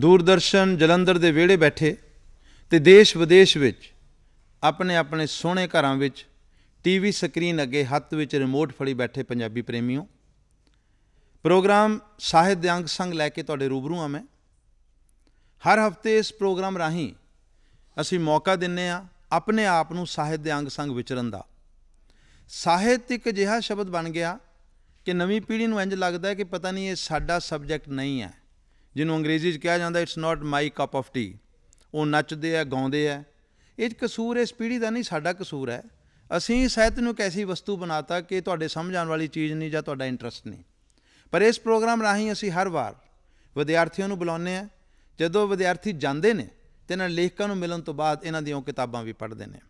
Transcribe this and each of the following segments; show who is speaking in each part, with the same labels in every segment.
Speaker 1: ਦੂਰਦਰਸ਼ਨ ਜਲੰਧਰ ਦੇ ਵਿਹੜੇ ਬੈਠੇ ਤੇ ਦੇਸ਼ ਵਿਦੇਸ਼ ਵਿੱਚ ਆਪਣੇ ਆਪਣੇ ਸੋਹਣੇ ਘਰਾਂ ਵਿੱਚ ਟੀਵੀ ਸਕਰੀਨ ਅੱਗੇ ਹੱਥ ਵਿੱਚ ਰਿਮੋਟ ਫੜੀ ਬੈਠੇ ਪੰਜਾਬੀ ਪ੍ਰੇਮੀਓ ਪ੍ਰੋਗਰਾਮ ਸਾਹਿਤ ਦੇ ਅੰਗ ਸੰਗ ਲੈ ਕੇ ਤੁਹਾਡੇ ਰੂਬਰੂ ਆ ਮੈਂ ਹਰ ਹਫਤੇ ਇਸ ਪ੍ਰੋਗਰਾਮ ਰਾਹੀਂ ਅਸੀਂ ਮੌਕਾ ਦਿੰਨੇ ਆ ਆਪਣੇ ਆਪ ਨੂੰ ਸਾਹਿਤ ਦੇ ਅੰਗ ਸੰਗ ਵਿਚਰਨ ਦਾ ਸਾਹਿਤ ਇੱਕ ਜਿਹਾ ਸ਼ਬਦ ਬਣ ਗਿਆ ਕਿ ਨਵੀਂ ਪੀੜ੍ਹੀ ਨੂੰ ਇੰਜ ਲੱਗਦਾ ਹੈ ਕਿ ਪਤਾ ਨਹੀਂ ਇਹ ਸਾਡਾ ਸਬਜੈਕਟ ਨਹੀਂ ਹੈ ਜਿਹਨੂੰ ਅੰਗਰੇਜ਼ੀ 'ਚ ਕਿਹਾ ਜਾਂਦਾ it's not my cup of tea ਉਹ ਨੱਚਦੇ ਆ ਗਾਉਂਦੇ ਆ ਇਹ ਕਸੂਰ ਇਸ ਪੀੜ੍ਹੀ ਦਾ ਨਹੀਂ ਸਾਡਾ ਕਸੂਰ ਹੈ ਅਸੀਂ ਸਹਿਤ ਨੂੰ ਕੈਸੀ ਵਸਤੂ ਬਣਾਤਾ ਕਿ ਤੁਹਾਡੇ ਸਮਝ ਆਉਣ ਵਾਲੀ ਚੀਜ਼ ਨਹੀਂ ਜਾਂ ਤੁਹਾਡਾ ਇੰਟਰਸਟ ਨਹੀਂ ਪਰ ਇਸ ਪ੍ਰੋਗਰਾਮ ਰਾਹੀਂ ਅਸੀਂ ਹਰ ਵਾਰ ਵਿਦਿਆਰਥੀਆਂ ਨੂੰ ਬੁਲਾਉਂਦੇ ਆ ਜਦੋਂ ਵਿਦਿਆਰਥੀ ਜਾਂਦੇ ਨੇ ਤੇ ਨਾਲ ਲੇਖਕਾਂ ਨੂੰ ਮਿਲਣ ਤੋਂ ਬਾਅਦ ਇਹਨਾਂ ਦੀਆਂ ਕਿਤਾਬਾਂ ਵੀ ਪੜ੍ਹਦੇ ਨੇ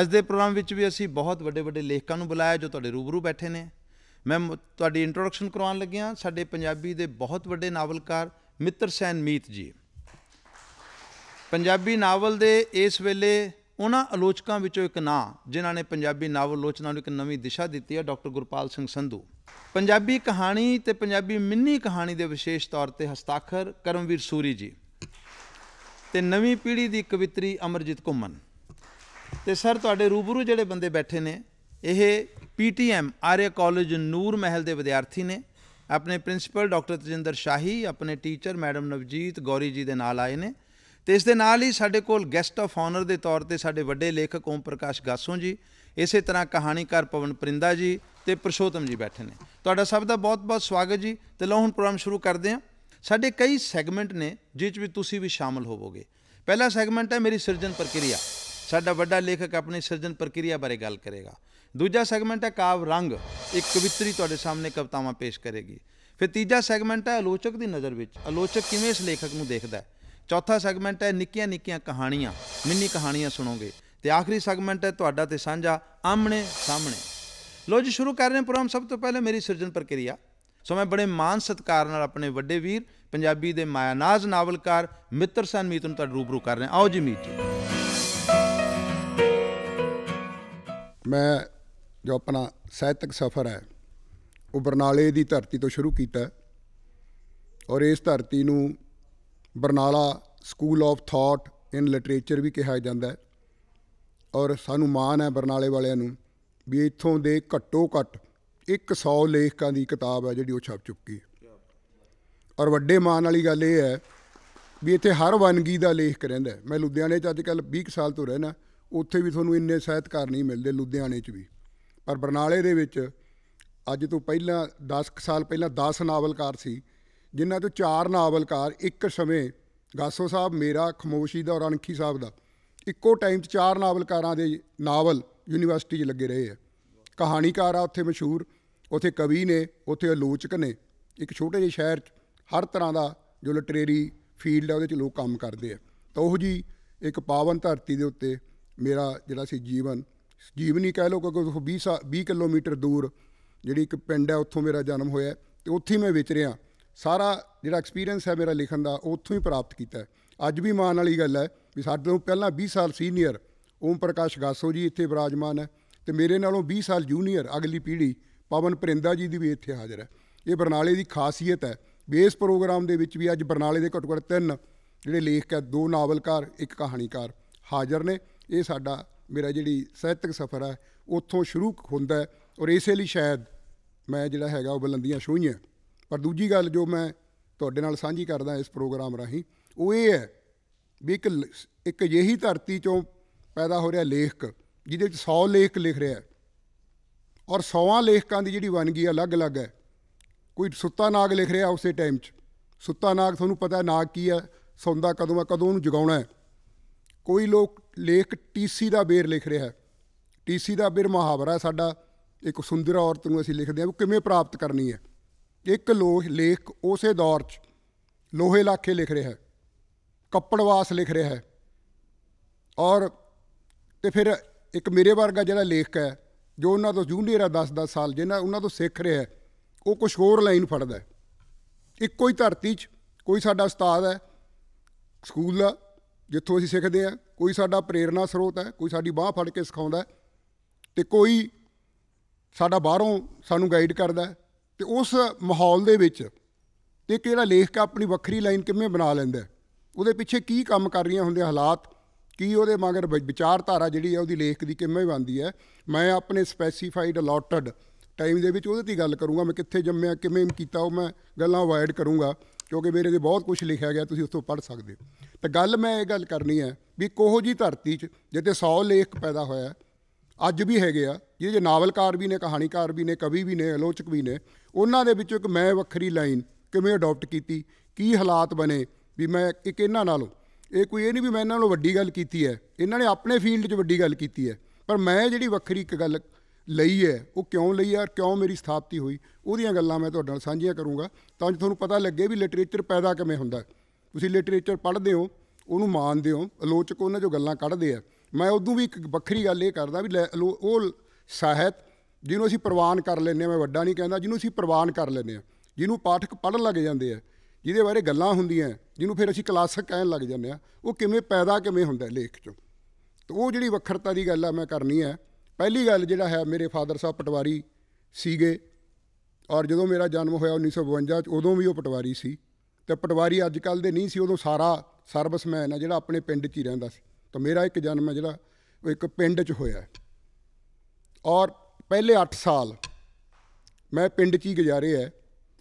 Speaker 1: ਅੱਜ ਦੇ ਪ੍ਰੋਗਰਾਮ ਵਿੱਚ ਵੀ ਅਸੀਂ ਬਹੁਤ ਵੱਡੇ ਵੱਡੇ ਲੇਖਕਾਂ ਨੂੰ ਬੁਲਾਇਆ ਜੋ ਤੁਹਾਡੇ ਰੂਬਰੂ ਬੈਠੇ ਨੇ ਮੈਂ ਤੁਹਾਡੀ ਇੰਟਰੋਡਕਸ਼ਨ ਕਰਵਾਉਣ ਲੱਗਿਆ ਸਾਡੇ ਪੰਜਾਬੀ ਦੇ ਬਹੁਤ ਵੱਡੇ ਨਾਵਲਕਾਰ ਮਿੱਤਰ ਸੈਨ ਮੀਤ ਜੀ ਪੰਜਾਬੀ ਨਾਵਲ ਦੇ ਇਸ ਵੇਲੇ ਉਹਨਾਂ ਆਲੋਚਕਾਂ ਵਿੱਚੋਂ ਇੱਕ ਨਾਂ ਜਿਨ੍ਹਾਂ ਨੇ ਪੰਜਾਬੀ ਨਾਵਲ ਲੋਚਨਾ ਨੂੰ ਇੱਕ ਨਵੀਂ ਦਿਸ਼ਾ ਦਿੱਤੀ ਹੈ ਡਾਕਟਰ ਗੁਰਪਾਲ ਸਿੰਘ ਸੰਧੂ ਪੰਜਾਬੀ ਕਹਾਣੀ ਤੇ ਪੰਜਾਬੀ ਮਿੰਨੀ ਕਹਾਣੀ ਦੇ ਵਿਸ਼ੇਸ਼ ਤੌਰ ਤੇ ਹਸਤਾਖਰ ਕਰਮਵੀਰ ਸੂਰੀ ਜੀ ਤੇ ਨਵੀਂ ਪੀੜ੍ਹੀ ਦੀ ਕਵਿਤਰੀ ਅਮਰਜੀਤ ਕੁਮਨ ਤੇ ਸਰ ਤੁਹਾਡੇ ਰੂਬਰੂ ਜਿਹੜੇ ਬੰਦੇ ਬੈਠੇ ਨੇ ਇਹ ਪੀਟੀਐਮ ਆਰਿਆ ਕਾਲਜ ਨੂਰ ਮਹਿਲ ਦੇ ਵਿਦਿਆਰਥੀ ਨੇ ਆਪਣੇ ਪ੍ਰਿੰਸੀਪਲ ਡਾਕਟਰ ਤਜਿੰਦਰ ਸ਼ਾਹੀ ਆਪਣੇ ਟੀਚਰ ਮੈਡਮ ਨਵਜੀਤ ਗੌਰੀ ਜੀ ਦੇ ਨਾਲ ਆਏ ਨੇ ਤੇ ਇਸ ਦੇ ਨਾਲ ਹੀ ਸਾਡੇ ਕੋਲ ਗੈਸਟ ਆਫ ਆਨਰ ਦੇ ਤੌਰ ਤੇ ਸਾਡੇ ਵੱਡੇ ਲੇਖਕ ਓਮ ਪ੍ਰਕਾਸ਼ ਗਾਸੋਂ ਜੀ ਇਸੇ ਤਰ੍ਹਾਂ ਕਹਾਣੀਕਾਰ ਪਵਨ ਪਰਿੰਦਾ ਜੀ ਤੇ ਪ੍ਰਸ਼ੋਤਮ ਜੀ ਬੈਠੇ ਨੇ ਤੁਹਾਡਾ ਸਭ ਦਾ ਬਹੁਤ-ਬਹੁਤ ਸਵਾਗਤ ਜੀ ਤੇ ਲਓ ਹੁਣ ਪ੍ਰੋਗਰਾਮ ਸ਼ੁਰੂ ਕਰਦੇ ਹਾਂ ਸਾਡੇ ਕਈ ਸੈਗਮੈਂਟ ਨੇ ਜਿਸ ਵਿੱਚ ਤੁਸੀਂ ਵੀ ਸ਼ਾਮਲ ਹੋਵੋਗੇ ਪਹਿਲਾ ਸੈਗਮੈਂਟ ਹੈ ਮੇਰੀ ਸਿਰਜਣ ਪ੍ਰਕਿਰਿਆ ਸਾਡਾ ਵੱਡਾ ਲੇਖਕ ਆਪਣੀ ਸਿਰਜਣ ਪ੍ਰਕਿਰਿਆ ਬਾਰੇ ਗੱਲ ਕਰੇਗਾ ਦੂਜਾ ਸੈਗਮੈਂਟ ਹੈ ਕਾਵ ਰੰਗ ਇੱਕ ਕਵਿਤਰੀ ਤੁਹਾਡੇ ਸਾਹਮਣੇ ਕਵਤਾਵਾਂ ਪੇਸ਼ ਕਰੇਗੀ ਫਿਰ ਤੀਜਾ ਸੈਗਮੈਂਟ ਹੈ ਆਲੋਚਕ ਦੀ ਨਜ਼ਰ ਵਿੱਚ ਆਲੋਚਕ ਕਿਵੇਂ ਇਸ ਲੇਖਕ ਨੂੰ ਦੇਖਦਾ ਚੌਥਾ ਸੈਗਮੈਂਟ ਹੈ ਨਿੱਕੀਆਂ ਨਿੱਕੀਆਂ ਕਹਾਣੀਆਂ ਮਿੰਨੀ ਕਹਾਣੀਆਂ ਸੁਣੋਗੇ ਤੇ ਆਖਰੀ ਸੈਗਮੈਂਟ ਹੈ ਤੁਹਾਡਾ ਤੇ ਸਾਂਝਾ ਆਮਣੇ ਸਾਹਮਣੇ ਲੋ ਜੀ ਸ਼ੁਰੂ ਕਰ ਰਹੇ ਹਾਂ ਪ੍ਰੋਗਰਾਮ ਸਭ ਤੋਂ ਪਹਿਲੇ ਮੇਰੀ ਸਿਰਜਣ ਪ੍ਰਕਿਰਿਆ ਸੋ ਮੈਂ ਬੜੇ ਮਾਨ ਸਤਕਾਰ ਨਾਲ ਆਪਣੇ ਵੱਡੇ ਵੀਰ ਪੰਜਾਬੀ ਦੇ ਮਾਇਆਨਾਜ਼ ਨਾਵਲਕਾਰ ਮਿੱਤਰ ਸੰਮੀਤ ਨੂੰ ਤੁਹਾਡੇ ਰੂਬਰੂ ਕਰ
Speaker 2: ਰਹੇ ਆਓ ਜੀ ਮੀਤ ਜੀ ਮੈਂ ਜੋ ਆਪਣਾ ਸਾਹਿਤਕ ਸਫ਼ਰ ਹੈ ਉਹ ਬਰਨਾਲੇ ਦੀ ਧਰਤੀ ਤੋਂ ਸ਼ੁਰੂ ਕੀਤਾ ਔਰ ਇਸ ਧਰਤੀ ਨੂੰ Barnala school of thought in literature ਵੀ ਕਿਹਾ ਜਾਂਦਾ ਹੈ ਔਰ ਸਾਨੂੰ ਮਾਣ ਹੈ ਬਰਨਾਲੇ ਵਾਲਿਆਂ ਨੂੰ ਵੀ ਇੱਥੋਂ ਦੇ ਘੱਟੋ ਘੱਟ 100 ਲੇਖਕਾਂ ਦੀ ਕਿਤਾਬ ਹੈ ਜਿਹੜੀ ਉਹ ਛਪ ਚੁੱਕੀ ਹੈ ਔਰ ਵੱਡੇ ਮਾਣ ਵਾਲੀ ਗੱਲ ਇਹ ਹੈ ਵੀ ਇੱਥੇ ਹਰ ਵਨਗੀ ਦਾ ਲੇਖਕ ਰਹਿੰਦਾ ਮੈਂ ਲੁਧਿਆਣੇ 'ਚ ਅੱਜ ਕੱਲ 20 ਸਾਲ ਤੋਂ ਰਹਿਣਾ ਉੱਥੇ ਵੀ ਤੁਹਾਨੂੰ ਇੰਨੇ ਸਾਹਿਤਕਾਰ ਨਹੀਂ ਮਿਲਦੇ ਲੁਧਿਆਣੇ 'ਚ ਵੀ ਪਰ ਬਰਨਾਲੇ ਦੇ ਵਿੱਚ ਅੱਜ ਤੋਂ ਪਹਿਲਾਂ 10 ਸਾਲ ਪਹਿਲਾਂ 10 ਨਾਵਲਕਾਰ ਸੀ ਜਿਨ੍ਹਾਂ ਤੋਂ ਚਾਰ ਨਾਵਲਕਾਰ ਇੱਕ ਸਮੇਂ ਗਾਸੋ ਸਾਹਿਬ ਮੇਰਾ ਖਮੋਸ਼ੀ ਦਾ ਔਰ ਅਣਖੀ ਸਾਹਿਬ ਦਾ ਇੱਕੋ ਟਾਈਮ 'ਚ ਚਾਰ ਨਾਵਲਕਾਰਾਂ ਦੇ ਨਾਵਲ ਯੂਨੀਵਰਸਿਟੀ 'ਚ ਲੱਗੇ ਰਹੇ ਆ ਕਹਾਣੀਕਾਰ ਆ ਉੱਥੇ ਮਸ਼ਹੂਰ ਉੱਥੇ ਕਵੀ ਨੇ ਉੱਥੇ ਆਲੋਚਕ ਨੇ ਇੱਕ ਛੋਟੇ ਜਿਹੇ ਸ਼ਹਿਰ 'ਚ ਹਰ ਤਰ੍ਹਾਂ ਦਾ ਜੋ ਲਿਟਰੇਰੀ ਫੀਲਡ ਆ ਉਹਦੇ 'ਚ ਲੋਕ ਕੰਮ ਕਰਦੇ ਆ ਤਾਂ ਉਹ ਜੀ ਇੱਕ ਪਾਵਨ ਧਰਤੀ ਦੇ ਉੱਤੇ ਮੇਰਾ ਜਿਹੜਾ ਸੀ ਜੀਵਨ ਜੀਵਨੀ ਕਹਿ ਕਿਉਂਕਿ ਕਿ 20 20 ਕਿਲੋਮੀਟਰ ਦੂਰ ਜਿਹੜੀ ਇੱਕ ਪਿੰਡ ਹੈ ਉੱਥੋਂ ਮੇਰਾ ਜਨਮ ਹੋਇਆ ਤੇ ਉੱਥੇ ਮੈਂ ਵਿਚ ਰਿਹਾ ਸਾਰਾ ਜਿਹੜਾ ਐਕਸਪੀਰੀਅੰਸ ਹੈ ਮੇਰਾ ਲਿਖਣ ਦਾ ਉੱਥੋਂ ਹੀ ਪ੍ਰਾਪਤ ਕੀਤਾ ਅੱਜ ਵੀ ਮਾਣ ਵਾਲੀ ਗੱਲ ਹੈ ਵੀ ਸਾਡੇ ਤੋਂ ਪਹਿਲਾਂ 20 ਸਾਲ ਸੀਨੀਅਰ ਓਮ ਪ੍ਰਕਾਸ਼ ਗਾਸੋ ਜੀ ਇੱਥੇ ਬਿਰਾਜਮਾਨ ਹੈ ਤੇ ਮੇਰੇ ਨਾਲੋਂ 20 ਸਾਲ ਜੂਨੀਅਰ ਅਗਲੀ ਪੀੜ੍ਹੀ ਪਵਨ ਪਰਿੰਦਾ ਜੀ ਦੀ ਵੀ ਇੱਥੇ ਹਾਜ਼ਰ ਹੈ ਇਹ ਬਰਨਾਲੇ ਦੀ ਖਾਸੀਅਤ ਹੈ ਬੇਸ ਪ੍ਰੋਗਰਾਮ ਦੇ ਵਿੱਚ ਵੀ ਅੱਜ ਬਰਨਾਲੇ ਦੇ ਘੱਟੋ ਘੱਟ ਤਿੰਨ ਜਿਹੜੇ ਲੇਖਕ ਹੈ ਦੋ ਨਾਵਲਕਾਰ ਇੱਕ ਕਹਾਣੀਕਾਰ ਹਾਜ਼ਰ ਨੇ ਇਹ ਸਾਡਾ ਮੇਰਾ ਜਿਹੜੀ ਸਾਹਿਤਕ ਸਫ਼ਰ ਆ ਉੱਥੋਂ ਸ਼ੁਰੂ ਹੁੰਦਾ ਔਰ ਇਸੇ ਲਈ ਸ਼ਾਇਦ ਮੈਂ ਜਿਹੜਾ ਹੈਗਾ ਉਹ ਬਲੰਦੀਆਂ ਛੋਈਆਂ ਪਰ ਦੂਜੀ ਗੱਲ ਜੋ ਮੈਂ ਤੁਹਾਡੇ ਨਾਲ ਸਾਂਝੀ ਕਰਦਾ ਇਸ ਪ੍ਰੋਗਰਾਮ ਰਾਹੀਂ ਉਹ ਇਹ ਹੈ ਵੀ ਇੱਕ ਇੱਕ ਅਜਿਹੀ ਧਰਤੀ ਚੋਂ ਪੈਦਾ ਹੋ ਰਿਹਾ ਲੇਖਕ ਜਿਹਦੇ ਵਿੱਚ 100 ਲੇਖ ਲਿਖ ਰਿਹਾ ਔਰ 100ਾਂ ਲੇਖਕਾਂ ਦੀ ਜਿਹੜੀ ਵਨਗੀ ਅਲੱਗ-ਅਲੱਗ ਹੈ ਕੋਈ ਸੁੱਤਾ ਨਾਗ ਲਿਖ ਰਿਹਾ ਉਸੇ ਟਾਈਮ 'ਚ ਸੁੱਤਾ ਨਾਗ ਤੁਹਾਨੂੰ ਪਤਾ ਹੈ ਨਾਗ ਕੀ ਹੈ ਸੌਂਦਾ ਕਦੋਂ ਹੈ ਕਦੋਂ ਉਹਨੂੰ ਜਗਾਉਣਾ ਹੈ ਕੋਈ ਲੋਕ ਲੇਖ ਟੀਸੀ ਦਾ ਬੇਰ ਲਿਖ ਰਿਹਾ ਹੈ ਟੀਸੀ ਦਾ ਬੇਰ ਮੁਹਾਵਰਾ ਸਾਡਾ ਇੱਕ ਸੁੰਦਰ ਔਰਤ ਨੂੰ ਅਸੀਂ ਲਿਖਦੇ ਹਾਂ ਉਹ ਕਿਵੇਂ ਪ੍ਰਾਪਤ ਕਰਨੀ ਹੈ ਇੱਕ ਲੋਹ ਲੇਖ ਉਸੇ ਦੌਰ 'ਚ ਲੋਹੇ ਲਾਖੇ ਲਿਖ ਰਿਹਾ ਹੈ ਕੱਪੜਵਾਸ ਲਿਖ ਰਿਹਾ ਹੈ ਔਰ ਤੇ ਫਿਰ ਇੱਕ ਮੇਰੇ ਵਰਗਾ ਜਿਹੜਾ ਲੇਖਕ ਹੈ ਜੋ ਉਹਨਾਂ ਤੋਂ ਜੂਨੀਅਰ ਆ 10-10 ਸਾਲ ਜਿਹਨਾਂ ਉਹਨਾਂ ਤੋਂ ਸਿੱਖ ਰਿਹਾ ਉਹ ਕੁਝ ਹੋਰ ਲਾਈਨ ਫੜਦਾ ਇੱਕੋ ਹੀ ਧਰਤੀ 'ਚ ਕੋਈ ਸਾਡਾ ਉਸਤਾਦ ਹੈ ਸਕੂਲ ਦਾ ਜਿੱਥੋਂ ਅਸੀਂ ਸਿੱਖਦੇ ਆ ਕੋਈ ਸਾਡਾ ਪ੍ਰੇਰਣਾ ਸਰੋਤ ਹੈ ਕੋਈ ਸਾਡੀ ਬਾਹ ਫੜ ਕੇ ਸਿਖਾਉਂਦਾ ਤੇ ਕੋਈ ਸਾਡਾ ਬਾਹਰੋਂ ਸਾਨੂੰ ਗਾਈਡ ਕਰਦਾ ਤੇ ਉਸ ਮਾਹੌਲ ਦੇ ਵਿੱਚ ਤੇ ਕਿਹੜਾ ਲੇਖਕ ਆਪਣੀ ਵੱਖਰੀ ਲਾਈਨ ਕਿਵੇਂ ਬਣਾ ਲੈਂਦਾ ਉਹਦੇ ਪਿੱਛੇ ਕੀ ਕੰਮ ਕਰ ਰਹੀਆਂ ਹੁੰਦੇ ਹਾਲਾਤ ਕੀ ਉਹਦੇ ਮਗਰ ਵਿਚਾਰਧਾਰਾ ਜਿਹੜੀ ਹੈ ਉਹਦੀ ਲੇਖ ਦੀ ਕਿਵੇਂ ਬਣਦੀ ਹੈ ਮੈਂ ਆਪਣੇ ਸਪੈਸੀਫਾਈਡ ਅਲੋਟਡ ਟਾਈਮ ਦੇ ਵਿੱਚ ਉਹਦੇ ਤੇ ਗੱਲ ਕਰੂੰਗਾ ਮੈਂ ਕਿੱਥੇ ਜੰਮਿਆ ਕਿਵੇਂ ਕੀਤਾ ਉਹ ਮੈਂ ਗੱਲਾਂ ਅਵਾਇਡ ਕਰੂੰਗਾ ਕਿਉਂਕਿ ਮੇਰੇ ਤੇ ਬਹੁਤ ਕੁਝ ਲਿਖਿਆ ਗਿਆ ਤੁਸੀਂ ਉੱਥੋਂ ਪੜ੍ਹ ਸਕਦੇ ਹੋ ਤੇ ਗੱਲ ਮੈਂ ਇਹ ਗੱਲ ਕਰਨੀ ਹੈ ਵੀ ਕੋਹੋ ਜੀ ਧਰਤੀ 'ਚ ਜਿੱਤੇ 100 ਲੇਖ ਪੈਦਾ ਹੋਇਆ ਅੱਜ ਵੀ ਹੈਗੇ ਆ ਜਿਹੜੇ ਜੇ ਨਾਵਲਕਾਰ ਵੀ ਨੇ ਕਹਾਣੀਕਾਰ ਵੀ ਨੇ ਕਵੀ ਵੀ ਨੇ ਆਲੋਚਕ ਵੀ ਨੇ ਉਹਨਾਂ ਦੇ ਵਿੱਚੋਂ ਇੱਕ ਮੈਂ ਵੱਖਰੀ ਲਾਈਨ ਕਿਵੇਂ ਅਡਾਪਟ ਕੀਤੀ ਕੀ ਹਾਲਾਤ ਬਣੇ ਵੀ ਮੈਂ ਇੱਕ ਇਹਨਾਂ ਨਾਲੋਂ ਇਹ ਕੋਈ ਇਹ ਨਹੀਂ ਵੀ ਮੈਂ ਇਹਨਾਂ ਨਾਲੋਂ ਵੱਡੀ ਗੱਲ ਕੀਤੀ ਹੈ ਇਹਨਾਂ ਨੇ ਆਪਣੇ ਫੀਲਡ 'ਚ ਵੱਡੀ ਗੱਲ ਕੀਤੀ ਹੈ ਪਰ ਮੈਂ ਜਿਹੜੀ ਵੱਖਰੀ ਇੱਕ ਗੱਲ ਲਈ ਹੈ ਉਹ ਕਿਉਂ ਲਈ ਹੈ ਕਿਉਂ ਮੇਰੀ ਸਥਾਪਤੀ ਹੋਈ ਉਹਦੀਆਂ ਗੱਲਾਂ ਮੈਂ ਤੁਹਾਡੇ ਨਾਲ ਸਾਂਝੀਆਂ ਕਰੂੰਗਾ ਤਾਂ ਜੇ ਤੁਹਾਨੂੰ ਪਤਾ ਲੱਗੇ ਵੀ ਲਿਟਰੇਚਰ ਪੈਦਾ ਕਿਵੇਂ ਹੁੰਦਾ ਤੁਸੀਂ ਲਿਟਰੇਚਰ ਪੜ੍ਹਦੇ ਹੋ ਉਹਨੂੰ ਮਾਨਦੇ ਹੋ ਆਲੋਚਕ ਉਹਨਾਂ ਜੋ ਗੱਲਾਂ ਕੱਢਦੇ ਆ ਮੈਂ ਉਦੋਂ ਵੀ ਇੱਕ ਵੱਖਰੀ ਗੱਲ ਇਹ ਕਰਦਾ ਵੀ ਉਹ ਸਾਹਿਤ ਜਿਹਨੂੰ ਅਸੀਂ ਪ੍ਰਵਾਨ ਕਰ ਲੈਨੇ ਆ ਮੈਂ ਵੱਡਾ ਨਹੀਂ ਕਹਿੰਦਾ ਜਿਹਨੂੰ ਅਸੀਂ ਪ੍ਰਵਾਨ ਕਰ ਲੈਨੇ ਆ ਜਿਹਨੂੰ ਪਾਠਕ ਪੜ੍ਹਨ ਲੱਗ ਜਾਂਦੇ ਆ ਜਿਹਦੇ ਬਾਰੇ ਗੱਲਾਂ ਹੁੰਦੀਆਂ ਜਿਹਨੂੰ ਫਿਰ ਅਸੀਂ ਕਲਾਸਿਕ ਕਹਿਣ ਲੱਗ ਜਾਂਦੇ ਆ ਉਹ ਕਿਵੇਂ ਪੈਦਾ ਕਿਵੇਂ ਹੁੰਦਾ ਲੇਖ ਚੋਂ ਤੇ ਉਹ ਜਿਹੜੀ ਵੱਖਰਤਾ ਦੀ ਗੱਲ ਆ ਮੈਂ ਕਰਨੀ ਆ ਪਹਿਲੀ ਗੱਲ ਜਿਹੜਾ ਹੈ ਮੇਰੇ ਫਾਦਰ ਸਾਹਿਬ ਪਟਵਾਰੀ ਸੀਗੇ ਔਰ ਜਦੋਂ ਮੇਰਾ ਜਨਮ ਹੋਇਆ 1952 ਚ ਉਦੋਂ ਵੀ ਉਹ ਪਟਵਾਰੀ ਸੀ ਤੇ ਪਟਵਾਰੀ ਅੱਜ ਕੱਲ ਦੇ ਨਹੀਂ ਸੀ ਉਦੋਂ ਸਾਰਾ ਸਰਵਿਸਮੈਨ ਆ ਜਿਹੜਾ ਆਪਣੇ ਪਿੰਡ 'ਚ ਹੀ ਰਹਿੰਦਾ ਸੀ ਤਾਂ ਮੇਰਾ ਇੱਕ ਜਨਮ ਹੈ ਜਿਹੜਾ ਉਹ ਇੱਕ ਪਿੰਡ 'ਚ ਹੋਇਆ ਔਰ ਪਹਿਲੇ 8 ਸਾਲ ਮੈਂ ਪਿੰਡ 'ਚ ਹੀ ਗੁਜ਼ਾਰੇ ਐ